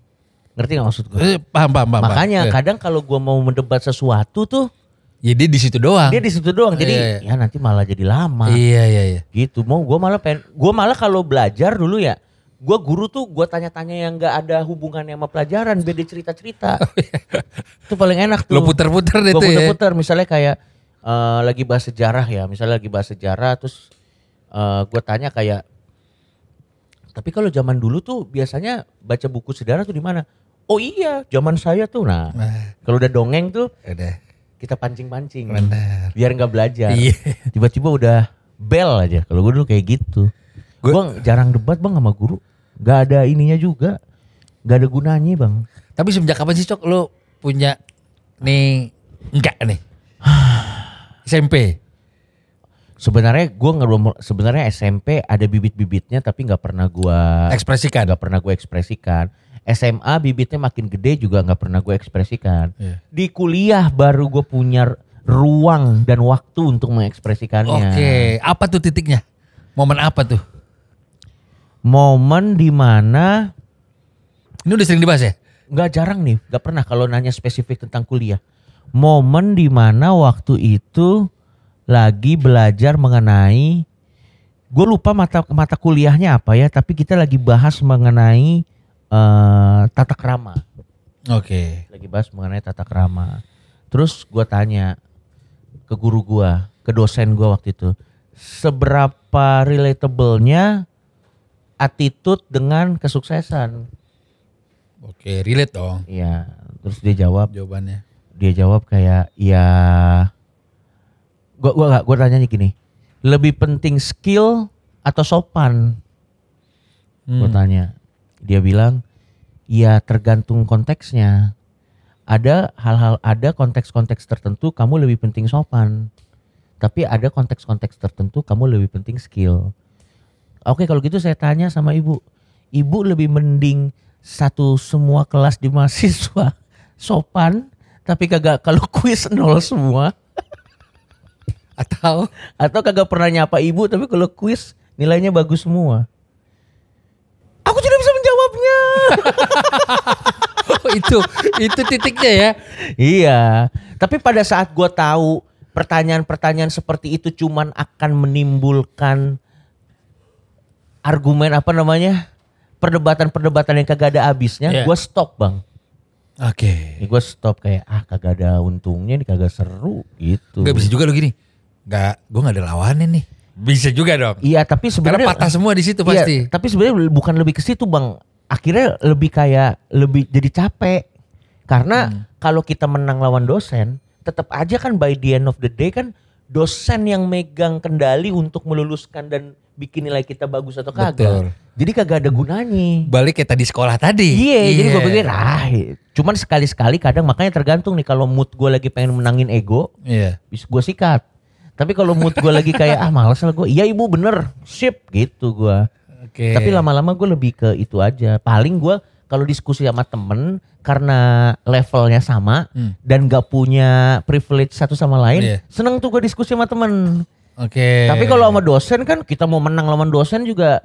B: Ngerti nggak maksud gue? Eh, paham, paham, paham. Makanya paham. Eh. kadang kalau gue mau mendebat sesuatu tuh jadi ya, di situ doang. Dia di situ doang. Jadi iya, iya. ya nanti malah jadi lama. Iya iya iya. Gitu. Mau gue malah pengen gue malah kalau belajar dulu ya gue guru tuh gue tanya-tanya yang gak ada hubungannya sama pelajaran beda cerita-cerita oh, iya. itu paling enak tuh lo puter-puter deh gua ya. puter-puter. ya puter misalnya kayak uh, lagi bahas sejarah ya misalnya lagi bahas sejarah terus uh, eh, gue tanya kayak tapi kalau zaman dulu tuh biasanya baca buku sejarah tuh di mana oh iya zaman saya tuh nah, nah. kalau udah dongeng tuh udah ya kita pancing-pancing biar nggak belajar iya. tiba-tiba udah bel aja kalau gue dulu kayak gitu gue jarang debat bang sama guru Gak ada ininya
A: juga gak ada gunanya bang tapi semenjak kapan sih cok lo punya nih enggak nih SMP sebenarnya
B: gue nggak belum sebenarnya SMP ada bibit-bibitnya tapi gak pernah gue ekspresikan Gak pernah gue ekspresikan SMA bibitnya makin gede juga gak pernah gue ekspresikan yeah. di kuliah baru gue punya ruang dan waktu untuk mengekspresikannya oke okay.
A: apa tuh titiknya
B: momen apa tuh momen dimana ini udah sering dibahas ya? Nggak jarang nih, nggak pernah kalau nanya spesifik tentang kuliah. Momen dimana waktu itu lagi belajar mengenai, gue lupa mata mata kuliahnya apa ya, tapi kita lagi bahas mengenai uh, tata krama. Oke. Okay. Lagi bahas mengenai tata krama. Terus gue tanya ke guru gue, ke dosen gue waktu itu, seberapa relatablenya attitude dengan kesuksesan.
A: Oke, relate dong. Iya, terus dia jawab. Jawabannya. Dia
B: jawab kayak, ya. gua gua gak, gua tanya gini. Lebih penting skill atau sopan?" Hmm. Gua tanya. Dia bilang, "Ya tergantung konteksnya." Ada hal-hal ada konteks-konteks tertentu kamu lebih penting sopan. Tapi ada konteks-konteks tertentu kamu lebih penting skill. Oke kalau gitu saya tanya sama ibu. Ibu lebih mending satu semua kelas di mahasiswa sopan tapi kagak kalau kuis nol semua atau atau kagak pernah nyapa ibu tapi kalau kuis nilainya bagus semua
A: aku tidak bisa menjawabnya oh, itu itu titiknya ya
B: iya tapi pada saat gue tahu pertanyaan-pertanyaan seperti itu cuman akan menimbulkan argumen apa namanya perdebatan-perdebatan yang kagak ada habisnya, yeah. gue stop bang. Oke. Okay. Ya, gue stop kayak ah kagak ada untungnya, ini kagak seru gitu. Gak bisa juga lo gini. Gak, gue gak ada lawannya nih.
A: Bisa juga dong. Iya tapi sebenarnya. Karena patah semua di situ iya, pasti. Iya,
B: tapi sebenarnya bukan lebih ke situ bang. Akhirnya lebih kayak lebih jadi capek. Karena hmm. kalau kita menang lawan dosen, tetap aja kan by the end of the day kan dosen yang megang kendali untuk meluluskan dan bikin nilai kita bagus atau kagak. Betul. Jadi kagak ada gunanya. Balik kayak tadi
A: sekolah tadi. Iya, yeah. jadi gue iya. pikir
B: ah, iya. cuman sekali-sekali kadang makanya tergantung nih kalau mood gue lagi pengen menangin ego, iya. Yeah. gue sikat. Tapi kalau mood gue lagi kayak ah malas lah gue, iya ibu bener, sip gitu gue. Okay. Tapi lama-lama gue lebih ke itu aja. Paling gue kalau diskusi sama temen karena levelnya sama hmm. dan gak punya privilege satu sama lain, yeah. seneng tuh gue diskusi sama temen. Oke. Okay. Tapi kalau sama dosen kan kita mau menang lawan dosen juga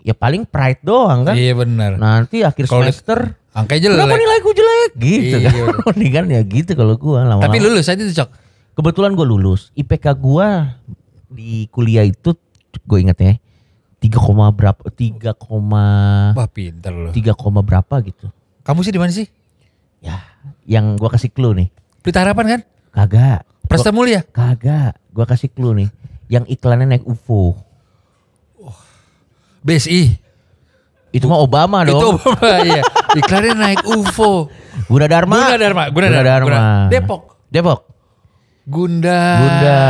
B: ya paling pride doang kan. Iya benar. Nanti akhir kalo semester
A: angka jelek. Kenapa nilaiku
B: jelek gitu iya. kan. kan ya gitu kalau gua lama Tapi lulus aja itu Cok. Kebetulan gua lulus. IPK gua di kuliah itu gue ingatnya tiga koma berapa tiga koma tiga koma berapa gitu kamu sih di mana sih ya yang gua kasih clue nih Pelita Harapan kan Kagak. Presta Mulia? Ya? Kagak. Gua kasih clue nih. Yang iklannya naik UFO. Oh. BSI. Itu mah Obama dong. Itu
A: Obama iya. Iklannya naik UFO. Guna Dharma. Guna Dharma. Guna Dharma. Guna. Depok. Depok. Gunda. Gunda.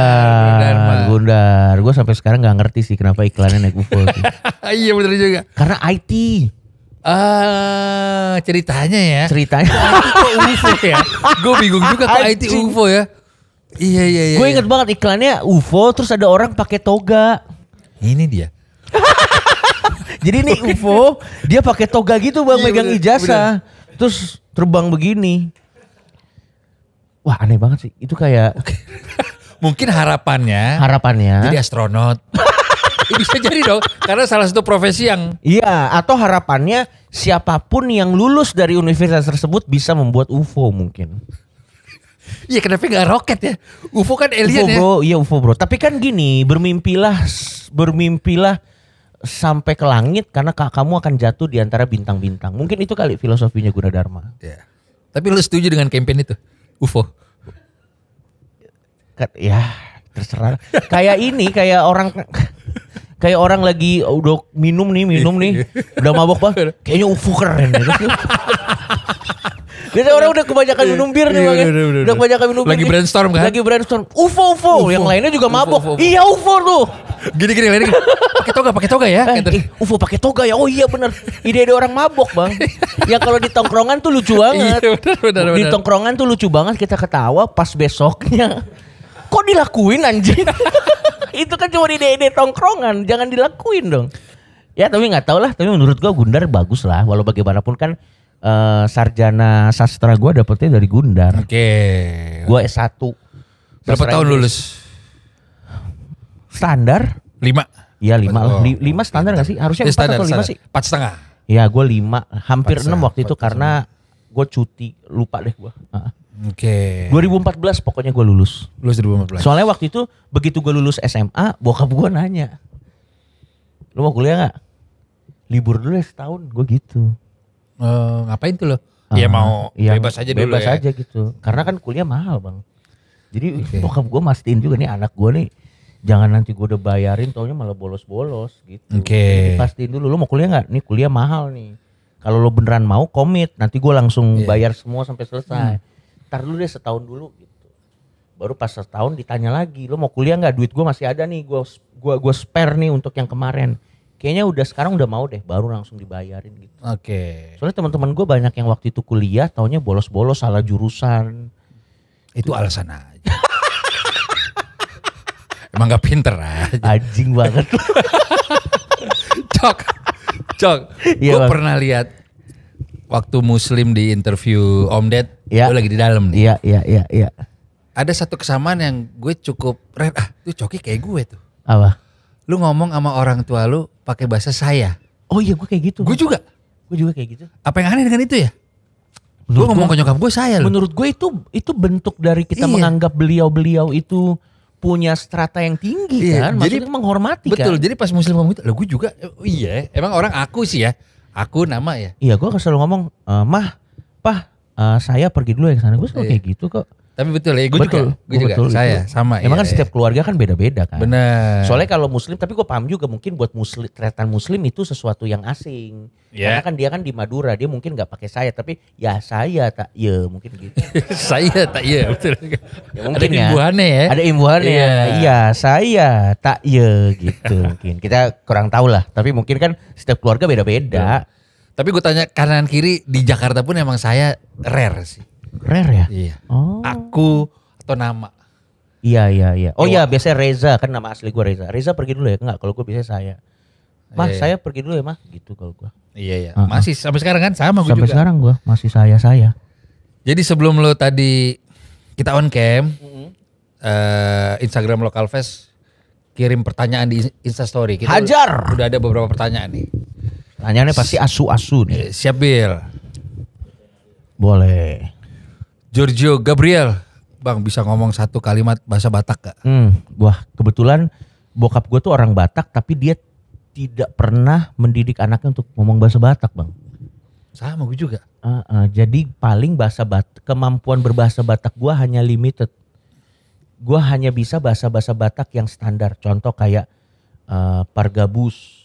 A: Gunda.
B: Gunda. Gue sampai sekarang nggak ngerti sih kenapa iklannya naik UFO.
A: iya benar juga. Karena IT. Ah, uh, ceritanya ya. Ceritanya. kok UFO ya? Gue bingung
B: juga kok IT UFO ya. Iya iya iya. Gue inget iya. banget iklannya UFO terus ada orang pakai toga.
A: Ini dia.
B: Jadi nih UFO, dia pakai toga gitu Bang iya, megang ijazah. Terus terbang begini. Wah, aneh banget sih. Itu kayak Mungkin harapannya. Harapannya. Jadi astronot.
A: bisa jadi dong karena salah satu profesi yang Iya, atau harapannya
B: siapapun yang lulus dari universitas tersebut bisa membuat UFO mungkin.
A: Iya kenapa gak roket ya? UFO kan alien UFO, ya. bro,
B: iya UFO bro. Tapi kan gini, bermimpilah, bermimpilah sampai ke langit karena kamu akan jatuh di antara bintang-bintang. Mungkin itu kali filosofinya Gunadarma. Iya. Tapi lu setuju dengan campaign itu? UFO. Ya, terserah. kayak ini, kayak orang kayak orang lagi udah oh, minum nih, minum nih, udah mabok pak, kayaknya UFO keren. Biasanya orang udah kebanyakan iya. minum bir nih iya, bang. Ya. Udah kebanyakan minum bir. Lagi brainstorm kan? Lagi brainstorm. UFO, UFO. UFO. Yang lainnya juga mabok. Iya UFO tuh. Gini-gini lainnya. Pakai toga, pakai toga ya. Eh, eh, UFO pakai toga ya. Oh iya bener. Ide-ide orang mabok bang. ya kalau di tongkrongan tuh lucu banget. Iya, bener, Di tongkrongan tuh lucu banget. Kita ketawa pas besoknya. Kok dilakuin anjing? itu kan cuma di ide tongkrongan, jangan dilakuin dong. Ya tapi nggak tau lah, tapi menurut gua Gundar bagus lah. Walau bagaimanapun kan uh, sarjana sastra gua dapetnya dari Gundar. Oke. Okay. Gua S1. Berapa tahun ini. lulus? Standar. Lima. Iya lima lah. Oh. Lima standar nggak sih? Harusnya eh, empat standar, atau lima sih? Empat setengah. Iya gua lima. Hampir enam waktu itu karena gue cuti. Lupa deh gue. Uh. Oke. Okay. 2014 pokoknya gue lulus. Lulus 2014. Soalnya waktu itu begitu gue lulus SMA, bokap
A: gue nanya,
B: lu mau kuliah nggak? Libur dulu ya setahun, gue gitu.
A: Uh, ngapain tuh lo? Ah, ya, iya uh, mau ya, bebas aja dulu bebas ya. gitu. Karena kan
B: kuliah mahal bang. Jadi okay. bokap gue mastiin juga nih anak gue nih jangan nanti gue udah bayarin taunya malah bolos-bolos gitu. Oke. Okay. pastiin dulu lo mau kuliah nggak? Nih kuliah mahal nih. Kalau lo beneran mau komit, nanti gue langsung yeah. bayar semua sampai selesai. Hmm ntar dulu deh setahun dulu gitu baru pas setahun ditanya lagi lo mau kuliah nggak duit gue masih ada nih gue gua gue spare nih untuk yang kemarin kayaknya udah sekarang udah mau deh baru langsung dibayarin gitu oke okay. soalnya teman-teman gue banyak yang waktu itu kuliah taunya bolos-bolos salah jurusan
A: itu Tuh. alasan aja emang nggak pinter aja anjing banget cok cok iya gue pernah lihat waktu muslim di interview om ded Ya. Gue lagi di dalam nih. Iya, iya, iya, iya. Ada satu kesamaan yang gue cukup red. Ah, tuh Coki kayak gue tuh. Apa? Lu ngomong sama orang tua lu pakai bahasa saya. Oh iya, gue kayak gitu. Gue juga. Gue juga kayak gitu. Apa yang aneh dengan itu ya? gue ngomong ke nyokap gue saya Menurut gue itu
B: itu bentuk dari kita iya. menganggap beliau-beliau itu punya strata yang tinggi iya, kan. Maksudnya jadi,
A: menghormati betul, kan. Betul, jadi pas muslim ngomong itu, loh gue juga, oh, iya emang orang aku sih ya. Aku nama ya.
B: Iya gue selalu ngomong, eh, mah, pah uh, saya pergi dulu ya ke sana. Gue suka iya. kayak gitu kok.
A: Tapi betul ya, gue betul, juga, gue juga, betul, saya itu. sama. Emang iya, kan iya. setiap keluarga kan beda-beda kan. Benar. Soalnya
B: kalau muslim, tapi gue paham juga mungkin buat muslim, tretan muslim itu sesuatu yang asing. Yeah. Karena kan dia kan di Madura, dia mungkin nggak pakai saya, tapi ya saya tak ya mungkin gitu.
A: saya tak ya betul. ya, mungkin ada ya. imbuhannya ya. Ada imbuhannya. Iya, iya
B: saya tak ya gitu mungkin. Kita kurang tahu lah, tapi mungkin kan setiap keluarga beda-beda. Yeah
A: tapi gue tanya kanan kiri di Jakarta pun emang saya rare sih. Rare ya? Iya. Oh. Aku atau nama.
B: Iya iya iya. Oh
A: iya biasanya Reza kan nama asli gue Reza.
B: Reza pergi dulu ya? Enggak, kalau gue biasanya saya. Mah iya, iya, saya pergi dulu ya mah gitu kalau gue. Iya iya. Uh -huh. Masih sampai sekarang kan sama gue juga. Sampai sekarang gue masih saya saya.
A: Jadi sebelum lo tadi kita on cam, mm -hmm. uh, Instagram Lokal Fest kirim pertanyaan di Instastory. Kita Hajar. Udah ada beberapa pertanyaan nih. Tanyanya pasti asu-asu nih. Eh, siap Bill. Boleh. Giorgio Gabriel. Bang bisa ngomong satu kalimat bahasa Batak gak? Hmm, wah kebetulan bokap
B: gue tuh orang Batak tapi dia tidak pernah mendidik anaknya untuk ngomong bahasa Batak bang.
A: Sama gue juga.
B: Uh, uh, jadi paling bahasa Batak, kemampuan berbahasa Batak gue hanya limited. Gue hanya bisa bahasa-bahasa Batak yang standar. Contoh kayak uh, pargabus,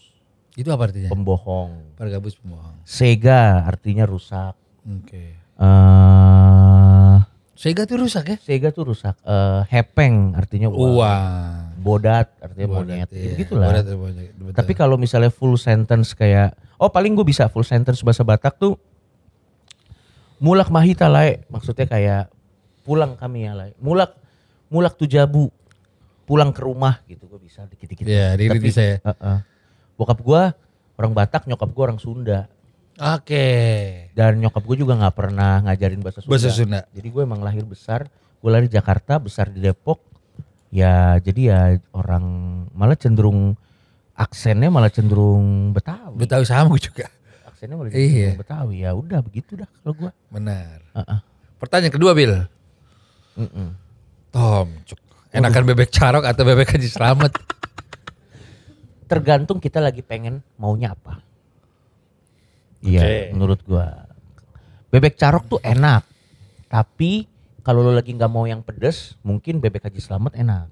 A: itu apa artinya? Pembohong. Pargabus pembohong.
B: Sega artinya rusak. Oke. Okay. Uh, eh, Sega tuh rusak ya? Sega tuh rusak. Uh, hepeng artinya uang. uang. Bodat artinya bodat, monyet. Iya. Begitulah. Bodat, monyet. Iya, iya. Tapi kalau misalnya full sentence kayak oh paling gue bisa full sentence bahasa Batak tuh mulak mahita lae maksudnya kayak pulang kami ya lae. Mulak mulak tuh jabu pulang ke rumah gitu gue bisa dikit-dikit. Iya, dikit-dikit bisa ya. Uh -uh bokap gue orang Batak, nyokap gue orang Sunda. Oke. Okay. Dan nyokap gue juga nggak pernah ngajarin bahasa Sunda. Bahasa Sunda. Jadi gue emang lahir besar, gue lahir di Jakarta, besar di Depok. Ya jadi ya orang malah cenderung aksennya malah cenderung Betawi. Betawi sama gue juga.
A: Aksennya malah iya. cenderung iya. Betawi. Ya udah begitu dah kalau gue. Benar. Uh -uh. Pertanyaan kedua Bill. Mm -mm. Tom, enakan bebek carok atau bebek haji selamat?
B: tergantung kita lagi pengen
A: maunya apa. Iya,
B: okay. menurut gua. Bebek carok tuh enak. Tapi kalau lo lagi nggak mau yang pedes, mungkin bebek haji selamat enak.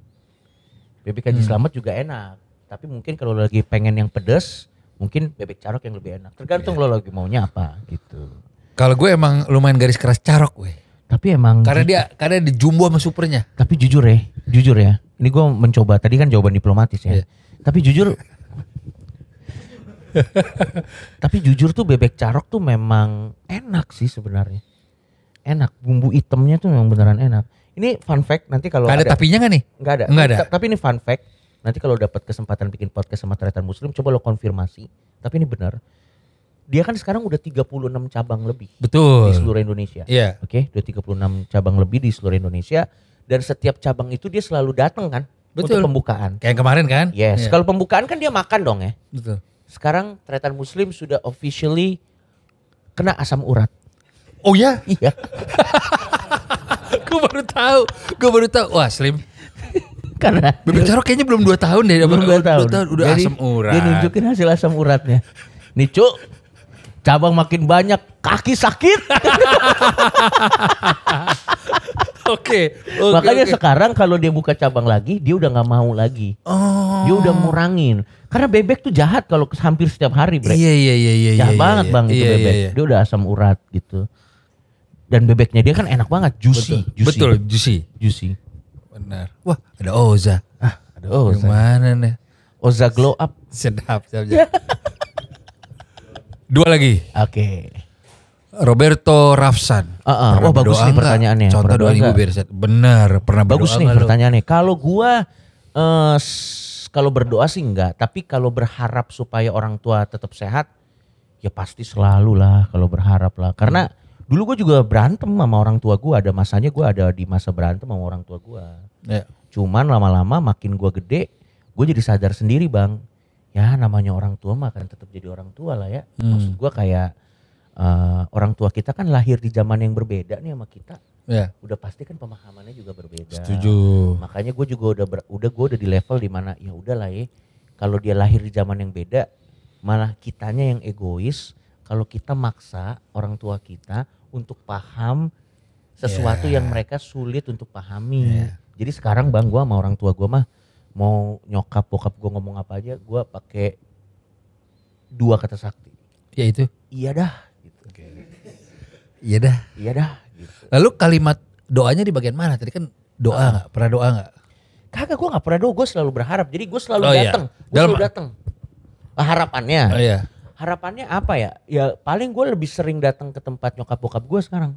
B: Bebek haji hmm. selamat juga enak. Tapi mungkin kalau lo lagi pengen yang pedes, mungkin bebek carok yang lebih enak. Tergantung yeah. lo lagi maunya apa
A: gitu. Kalau gue emang lumayan garis keras carok gue. Tapi emang karena gitu. dia karena dijumbo sama supernya.
B: Tapi jujur ya, jujur ya. Ini gue mencoba tadi kan jawaban diplomatis ya. Yeah tapi jujur tapi jujur tuh bebek carok tuh memang enak sih sebenarnya enak bumbu hitamnya tuh memang beneran enak ini fun fact nanti kalau ada, ada tapinya nggak nih nggak ada nggak ada tapi ini fun fact nanti kalau dapat kesempatan bikin podcast sama teretan Muslim coba lo konfirmasi tapi ini benar dia kan sekarang udah 36 cabang lebih betul di seluruh Indonesia Iya. Yeah. oke okay? udah 36 cabang lebih di seluruh Indonesia dan setiap cabang itu dia selalu datang kan Betul. Untuk pembukaan. Kayak yang kemarin kan? Yes. Yeah. Kalau pembukaan kan dia makan dong ya. Betul. Sekarang tretan muslim sudah officially
A: kena asam urat. Oh ya? Iya. iya. gue baru tahu. Gue baru tahu. Wah, Slim. Karena Bebek kayaknya belum 2 tahun deh. Belum
B: 2 tahun. tahun. Udah Jadi, asam urat. Dia nunjukin hasil asam uratnya. Nih, Cuk. Cabang makin banyak, kaki sakit. Oke. Okay, okay, Makanya okay. sekarang kalau dia buka cabang lagi, dia udah nggak mau lagi. Oh. Dia udah oh. ngurangin. Karena bebek tuh jahat kalau hampir setiap hari, Bre. Iya iya iya iya. Jahat iya, banget iya, bang iya, itu iya, bebek. Iya, iya. Dia udah asam urat gitu. Dan bebeknya dia kan enak banget, juicy, betul, juicy. Betul,
A: juicy. Juicy. Benar. Wah, ada Oza. Ah, ada Oza. Gimana nih? Oza glow up. Sedap, sedap. sedap. Dua lagi. Oke. Okay. Roberto Rafsan. Uh -uh. Wah bagus nih pertanyaannya. Enggak? Contoh doa ibu Berset. Benar, pernah berdoa Bagus nih enggak pertanyaannya.
B: Kalau gua uh, kalau berdoa sih enggak, tapi kalau berharap supaya orang tua tetap sehat, ya pasti selalu lah kalau berharap lah. Karena dulu gue juga berantem sama orang tua gue, ada masanya gue ada di masa berantem sama orang tua gue. Yeah. Cuman lama-lama makin gue gede, gue jadi sadar sendiri bang. Ya namanya orang tua mah kan tetap jadi orang tua lah ya. Hmm. Maksud gue kayak uh, orang tua kita kan lahir di zaman yang berbeda nih sama kita. Yeah. Udah pasti kan pemahamannya juga berbeda. Setuju. Makanya gue juga udah ber, udah gue udah di level dimana ya udah lah ya. Kalau dia lahir di zaman yang beda, malah kitanya yang egois. Kalau kita maksa orang tua kita untuk paham sesuatu yeah. yang mereka sulit untuk pahami. Yeah. Jadi sekarang bang gue sama orang tua gue mah mau nyokap bokap gue ngomong apa aja gue pakai dua kata sakti. Ya itu. Iya dah Oke. Okay.
A: Iya dah. Iya dah. Gitu. Lalu kalimat doanya di bagian mana? Tadi kan doa ah. nggak? Pernah doa nggak? Kagak, gue nggak pernah doa. Gue selalu berharap. Jadi gue selalu oh, datang. Iya. Gue selalu datang.
B: Ah, harapannya. Oh, iya. Harapannya apa ya? Ya paling gue lebih sering datang ke tempat nyokap bokap gue sekarang.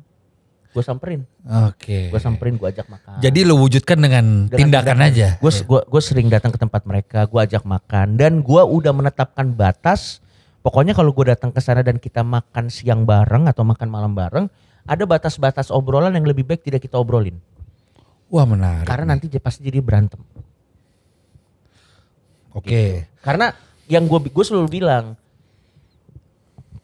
B: Gue samperin. Oke. Okay. Gue samperin, gue ajak makan. Jadi lo wujudkan dengan, dengan tindakan, tindakan aja. Gue gue sering datang ke tempat mereka, gue ajak makan dan gue udah menetapkan batas Pokoknya kalau gue datang ke sana dan kita makan siang bareng atau makan malam bareng, ada batas-batas obrolan yang lebih baik tidak kita obrolin. Wah menarik. Karena nanti pasti jadi berantem. Oke. Gitu. Karena yang gue gue selalu bilang,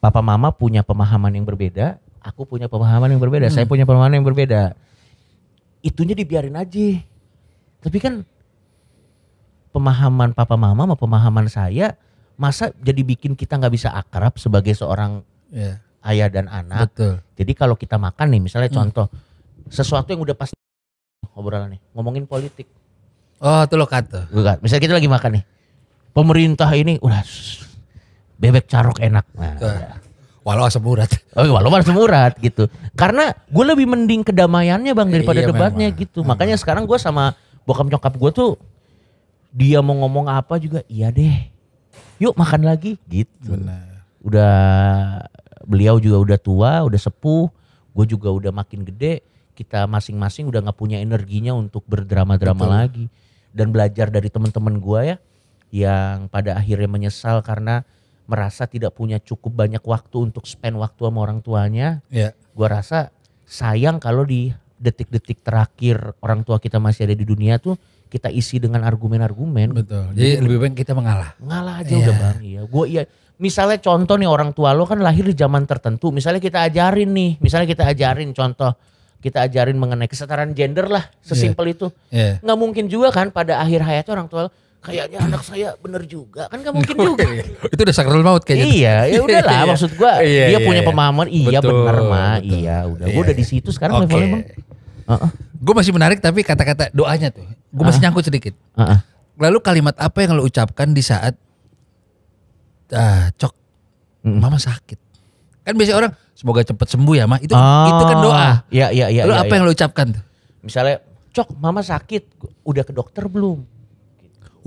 B: papa mama punya pemahaman yang berbeda, aku punya pemahaman yang berbeda, hmm. saya punya pemahaman yang berbeda. Itunya dibiarin aja. Tapi kan pemahaman papa mama sama pemahaman saya masa jadi bikin kita nggak bisa akrab sebagai seorang yeah. ayah dan anak. Betul. Jadi kalau kita makan nih, misalnya hmm. contoh sesuatu yang udah pasti obrolan nih, ngomongin politik. Oh, itu lo kata. Bukan. Misalnya kita lagi makan nih, pemerintah ini udah bebek carok enak. Nah, ya.
A: Walau asam urat.
B: Oh, walau asam urat gitu. Karena gue lebih mending kedamaiannya bang iya, daripada iya, debatnya memang. gitu. Memang. Makanya sekarang gue sama bokap nyokap gue tuh dia mau ngomong apa juga iya deh yuk makan lagi gitu. Benar. Udah beliau juga udah tua, udah sepuh, gue juga udah makin gede, kita masing-masing udah nggak punya energinya untuk berdrama-drama lagi dan belajar dari teman-teman gue ya yang pada akhirnya menyesal karena merasa tidak punya cukup banyak waktu untuk spend waktu sama orang tuanya. Ya. Gue rasa sayang kalau di detik-detik terakhir orang tua kita masih ada di dunia tuh kita isi dengan argumen-argumen. Betul. Jadi, Jadi lebih baik kita mengalah. Mengalah aja yeah. udah iya. bang. Iya. Gue iya. Misalnya contoh nih orang tua lo kan lahir di zaman tertentu. Misalnya kita ajarin nih. Misalnya kita ajarin contoh. Kita ajarin mengenai kesetaraan gender lah. Sesimpel yeah. itu. Yeah. Gak mungkin juga kan pada akhir hayatnya orang tua lo, kayaknya anak saya
A: bener juga kan gak mungkin juga itu udah sakral maut kayaknya iya ya udahlah iya. maksud gua iya, dia iya, punya iya. pemahaman iya betul, bener mah
B: iya udah iya. udah di situ sekarang okay. levelnya bang uh -uh.
A: Gue masih menarik tapi kata-kata doanya tuh. Gue masih nyangkut sedikit. Lalu kalimat apa yang lo ucapkan di saat ah, cok mama sakit? Kan biasanya orang semoga cepet sembuh ya, mah. Itu oh, itu kan doa. Ah, iya iya iya. Lo ya, apa ya. yang lo ucapkan tuh?
B: Misalnya, "Cok, mama sakit. Udah ke dokter belum?"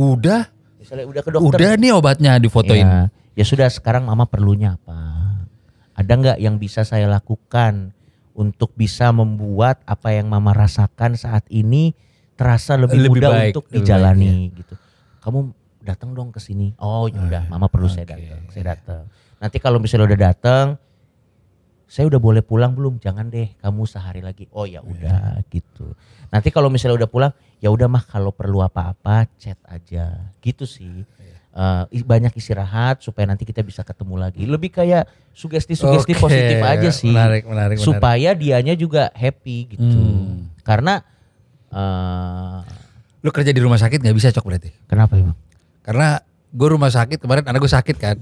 B: Udah. Misalnya udah ke dokter. Udah nih obatnya difotoin. Ya, ya sudah sekarang mama perlunya apa? Ada nggak yang bisa saya lakukan? untuk bisa membuat apa yang mama rasakan saat ini terasa lebih, lebih mudah baik, untuk dijalani baik, ya. gitu. Kamu datang dong ke sini. Oh, ya udah, ah, mama perlu saya datang. Saya datang. Nanti kalau misalnya udah datang, saya udah boleh pulang belum? Jangan deh, kamu sehari lagi. Oh ya iya. udah yeah. gitu. Nanti kalau misalnya udah pulang, ya udah mah kalau perlu apa-apa chat aja. Gitu sih uh, banyak istirahat supaya nanti kita bisa ketemu lagi. Lebih kayak sugesti-sugesti okay. positif aja sih. Menarik, menarik, supaya menarik. dianya juga happy gitu. Hmm. Karena
A: uh, lu kerja di rumah sakit nggak bisa cok berarti. Kenapa emang? Karena gue rumah sakit kemarin anak gue sakit kan.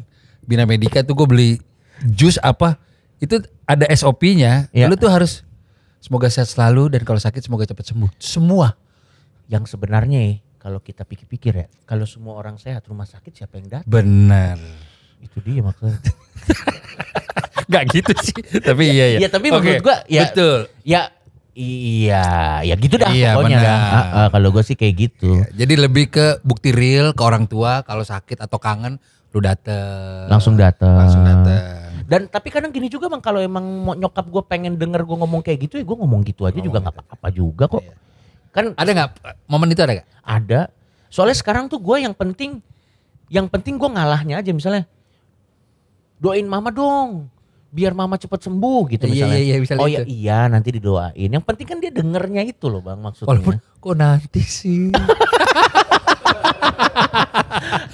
A: Bina Medika tuh gue beli jus apa itu ada SOP-nya. Ya. Lu tuh harus semoga sehat selalu dan kalau sakit semoga
B: cepat sembuh. Semua yang sebenarnya kalau kita pikir-pikir ya, kalau semua orang sehat rumah sakit siapa yang datang? Benar. Itu dia maksudnya.
A: Gak gitu sih,
B: tapi ya, iya, iya ya. Iya tapi okay. menurut gua ya Betul. Ya Iya, ya gitu dah iya, pokoknya Iya, kalau gua sih kayak gitu. Iya,
A: jadi lebih ke bukti real ke orang tua kalau sakit atau kangen lu dateng.
B: Langsung dateng. Langsung dateng.
A: Dan tapi kadang
B: gini juga bang kalau emang nyokap gue pengen denger gue ngomong kayak gitu ya gue ngomong gitu aja ngomong juga nggak gitu. apa-apa juga kok. Iya. Kan ada nggak momen itu ada gak? Ada. Soalnya sekarang tuh gue yang penting, yang penting gue ngalahnya aja misalnya. Doain mama dong, biar mama cepet sembuh gitu misalnya. Iya, iya, misalnya iya, oh iya, iya nanti didoain. Yang penting kan dia dengernya itu loh bang maksudnya. Walaupun kok nanti sih.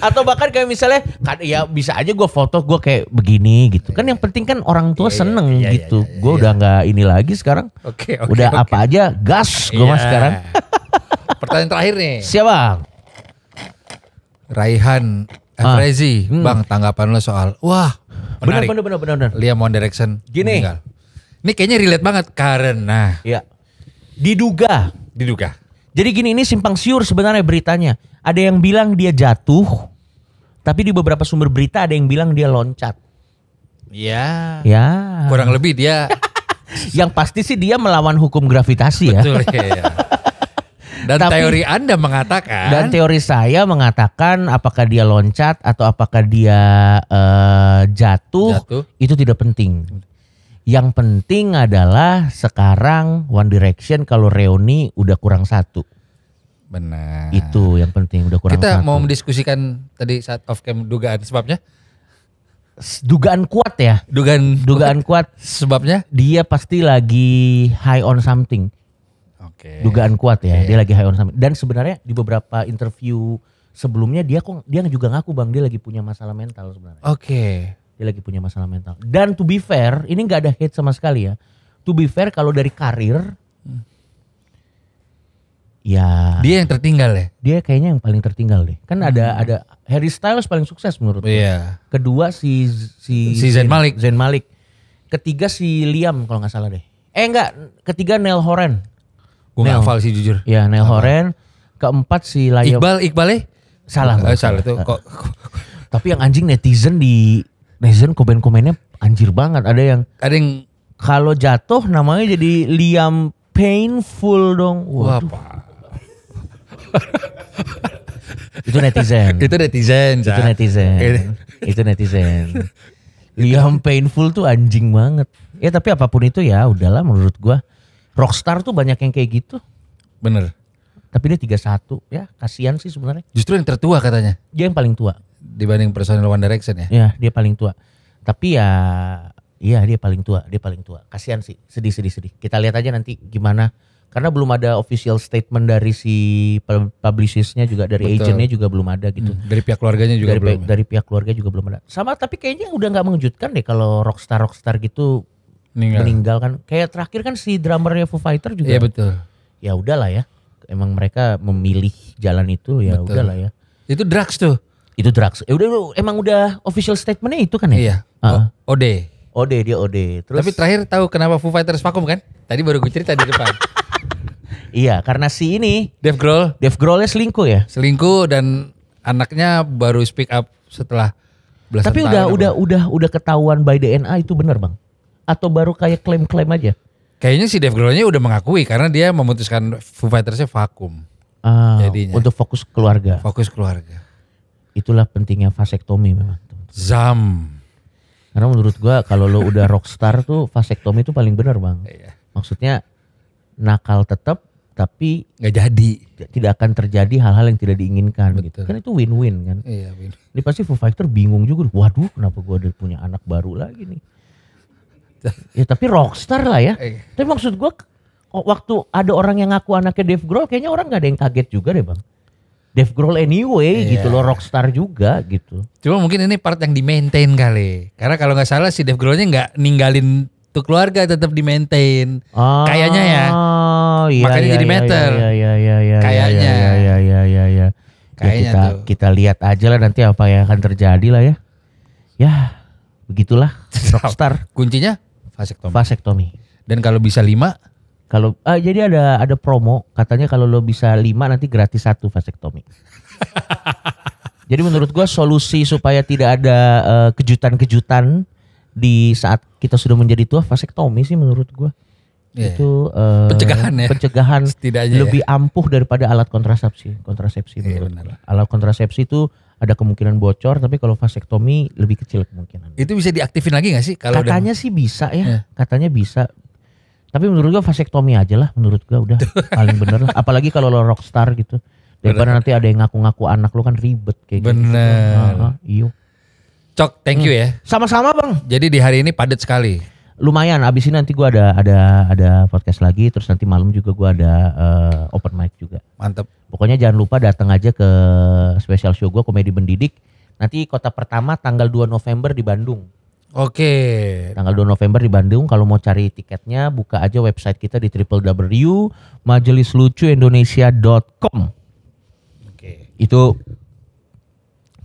B: atau bahkan kayak misalnya kan ya bisa aja gue foto gue kayak begini gitu kan yang penting kan orang tua yeah, iya, seneng yeah, iya, gitu yeah, yeah, gue yeah. udah nggak ini lagi sekarang okay, okay, udah okay. apa aja gas gue yeah. mas iya. sekarang
A: pertanyaan terakhir nih siapa bang Raihan Afrezi ah. hmm. bang tanggapan lo soal wah menarik bener bener bener bener Liam One Direction gini meninggal. ini kayaknya relate banget karena ya diduga
B: diduga jadi gini ini simpang siur sebenarnya beritanya. Ada yang bilang dia jatuh, tapi di beberapa sumber berita ada yang bilang dia loncat.
A: Ya. Ya.
B: Kurang lebih dia. yang pasti sih dia melawan hukum gravitasi ya. Betul ya. Dan Tapi, teori Anda
A: mengatakan dan teori
B: saya mengatakan apakah dia loncat atau apakah dia uh, jatuh, jatuh itu tidak penting. Yang penting adalah sekarang One Direction kalau reuni udah kurang satu.
A: Benar.
B: Itu yang penting udah kurang Kita satu. mau
A: mendiskusikan tadi saat off cam dugaan sebabnya. Dugaan kuat ya. Dugaan dugaan
B: kuat. Sebabnya dia pasti lagi high on something. Oke. Okay. Dugaan kuat ya, okay. dia lagi high on something. Dan sebenarnya di beberapa interview sebelumnya dia kok dia juga ngaku Bang dia lagi punya masalah mental sebenarnya. Oke. Okay dia lagi punya masalah mental. Dan to be fair, ini nggak ada hate sama sekali ya. To be fair kalau dari karir, hmm. ya dia yang tertinggal ya. Dia kayaknya yang paling tertinggal deh. Kan hmm. ada ada Harry Styles paling sukses menurut gue. Yeah. Kedua si si, si Zayn Malik. Zayn Malik. Ketiga si Liam kalau nggak salah deh. Eh enggak, ketiga Neil Horan. Gue nggak hafal sih jujur. Ya Neil Horan. Keempat si Liam. Iqbal Iqbal eh? Salah. Eh, salah itu eh. kok. Tapi yang anjing netizen di netizen komen-komennya anjir banget. Ada yang ada yang kalau jatuh namanya jadi Liam Painful dong. Waduh.
A: Wah, itu netizen. itu netizen.
B: Itu netizen. itu netizen. Liam Painful tuh anjing banget. Ya tapi apapun itu ya udahlah menurut gua rockstar tuh banyak yang kayak gitu. Bener. Tapi dia 31 ya kasihan sih sebenarnya. Justru yang tertua katanya. Dia yang paling tua dibanding personil One Direction ya? Iya, dia paling tua. Tapi ya iya dia paling tua, dia paling tua. Kasihan sih, sedih sedih sedih. Kita lihat aja nanti gimana karena belum ada official statement dari si publicistnya juga dari Betul. agentnya juga belum ada gitu. Hmm. Dari pihak keluarganya juga dari, belum. Ya? Dari pihak keluarga juga belum ada. Sama tapi kayaknya udah nggak mengejutkan deh kalau rockstar rockstar gitu meninggal. meninggal kan. Kayak terakhir kan si drummernya Foo Fighter juga. Iya betul. Ya udahlah ya. Emang mereka memilih jalan itu ya betul. udahlah ya. Itu drugs tuh. Itu
A: drugs. Ya udah emang udah official statementnya itu kan ya? Iya. Uh. Ode. Ode dia Ode. Terus Tapi terakhir tahu kenapa Foo Fighters vakum kan? Tadi baru gue cerita di depan. iya, karena si ini Dave Grohl, Dave Grohlnya selingkuh ya? Selingkuh dan anaknya baru speak up setelah belasan Tapi udah tahun udah
B: udah udah ketahuan by DNA itu benar, Bang? Atau baru kayak klaim-klaim aja?
A: Kayaknya si Dave Grohlnya udah mengakui karena dia memutuskan Foo Fightersnya vakum. Uh, jadinya. Untuk fokus keluarga. Fokus keluarga.
B: Itulah pentingnya vasektomi memang. Zam. Karena menurut gua kalau lo udah rockstar tuh vasektomi itu paling benar bang. Iya. Maksudnya nakal tetap tapi nggak jadi tidak akan terjadi hal-hal yang tidak diinginkan gitu. Betul. gitu kan itu win-win kan iya win ini pasti Foo Fighter bingung juga waduh kenapa gua ada punya anak baru lagi nih ya tapi rockstar lah ya iya. tapi maksud gua waktu ada orang yang ngaku anaknya Dave Grohl kayaknya orang nggak ada yang kaget juga deh bang Dave Grohl anyway yeah. gitu loh rockstar juga gitu.
A: Cuma mungkin ini part yang di maintain kali. Karena kalau nggak salah si Dave Grohlnya nggak ninggalin tuh keluarga tetap di maintain. Ah, Kayaknya ya. Iya, Makanya iya, jadi iya, meter. Iya, iya iya iya iya. Kayaknya. Iya iya iya
B: iya. iya. iya. Ya, Kayaknya kita, kita lihat aja lah nanti apa yang akan terjadi lah ya. Ya begitulah rockstar. Kuncinya vasektomi. Vasektomi. Dan kalau bisa lima kalau ah, jadi ada ada promo katanya kalau lo bisa lima nanti gratis satu vasektomi. jadi menurut gua solusi supaya tidak ada kejutan eh, kejutan-kejutan di saat kita sudah menjadi tua vasektomi sih menurut gua. Yeah. Itu uh, pencegahan ya. Pencegahan Setidaknya lebih ya. ampuh daripada alat kontrasepsi. Kontrasepsi yeah, menurut Alat kontrasepsi itu ada kemungkinan bocor tapi kalau vasektomi lebih kecil kemungkinan. Itu bisa diaktifin lagi gak sih kalau Katanya udah... sih bisa ya. Yeah. Katanya bisa tapi menurut gua vasektomi aja lah menurut gua udah paling bener lah. Apalagi kalau lo rockstar gitu. Daripada nanti ada yang ngaku-ngaku anak lo kan ribet kayak gitu. Bener. Nah, iyo.
A: Cok, thank you hmm. ya. Sama-sama bang. Jadi di hari ini padat sekali.
B: Lumayan. Abis ini nanti gua ada ada ada podcast lagi. Terus nanti malam juga gua ada uh, open mic juga. Mantep. Pokoknya jangan lupa datang aja ke special show gua komedi mendidik. Nanti kota pertama tanggal 2 November di Bandung. Oke. Okay. Tanggal 2 November di Bandung kalau mau cari tiketnya buka aja website kita di www.majelislucuindonesia.com. Oke. Okay. Itu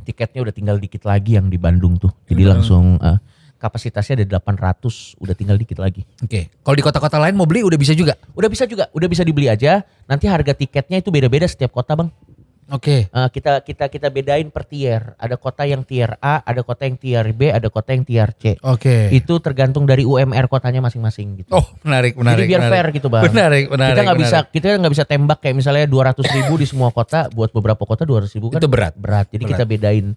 B: tiketnya udah tinggal dikit lagi yang di Bandung tuh. Jadi hmm. langsung uh, kapasitasnya ada 800, udah tinggal dikit lagi. Oke. Okay. Kalau di kota-kota lain mau beli udah bisa juga. Udah bisa juga, udah bisa dibeli aja. Nanti harga tiketnya itu beda-beda setiap kota, Bang. Oke. Okay. Uh, eh, kita kita kita bedain per tier. Ada kota yang tier A, ada kota yang tier B, ada kota yang tier C. Oke. Okay. Itu tergantung dari UMR kotanya masing-masing gitu. Oh, menarik, menarik. Jadi biar menarik. fair gitu, Bang. Menarik, menarik. Kita nggak bisa kita nggak bisa tembak kayak misalnya 200 ribu di semua kota, buat beberapa kota 200 ribu kan. Itu berat. Berat. Jadi berat. kita bedain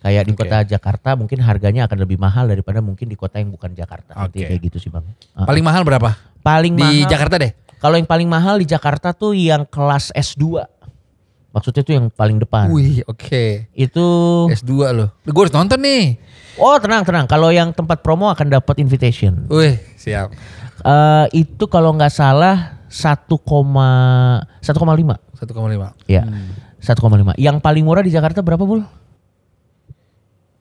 B: kayak di okay. kota Jakarta mungkin harganya akan lebih mahal daripada mungkin di kota yang bukan Jakarta. Okay. Nanti kayak gitu sih, Bang. Uh. Paling mahal berapa? Paling di mahal. Di Jakarta deh. Kalau yang paling mahal di Jakarta tuh yang kelas S2. Maksudnya itu yang paling depan. Wih, oke. Okay. Itu S2 loh. Gue harus nonton nih. Oh, tenang, tenang. Kalau yang tempat promo akan dapat invitation. Wih, siap. Uh, itu kalau nggak salah 1,1,5. 1,5. Iya. Hmm. 1,5. Yang paling murah di Jakarta berapa, Bul?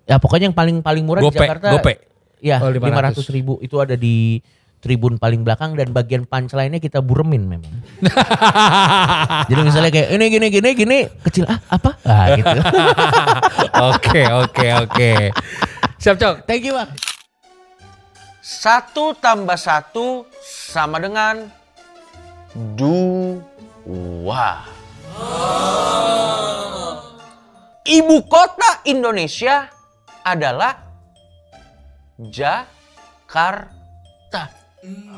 B: Ya, pokoknya yang paling paling murah gope, di Jakarta. Gope. Ya, oh, lima ratus ribu itu ada di tribun paling belakang dan bagian punchline-nya kita buremin memang. Jadi misalnya kayak ini gini gini gini kecil ah apa? Ah gitu.
A: Oke oke oke.
B: Siap cok. Thank you bang. Satu tambah satu sama dengan dua. Oh. Ibu kota Indonesia adalah Jakarta. Hmm.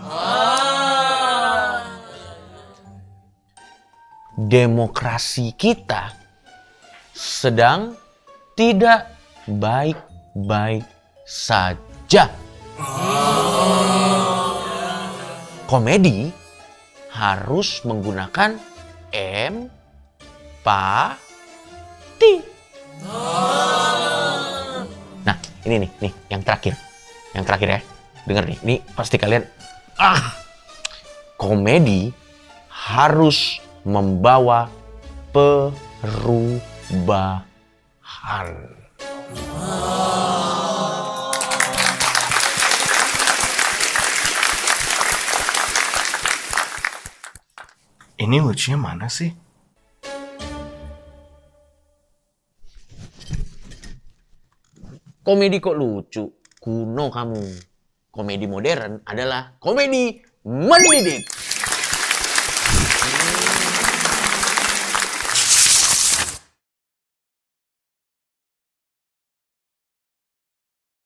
B: Demokrasi kita sedang tidak baik-baik saja. Komedi harus menggunakan empati. t. Nah, ini nih, nih yang terakhir. Yang terakhir ya. Dengar nih, ini pasti kalian ah komedi harus membawa perubahan. Ini lucunya mana sih? Komedi kok lucu? Kuno kamu komedi modern adalah komedi mendidik.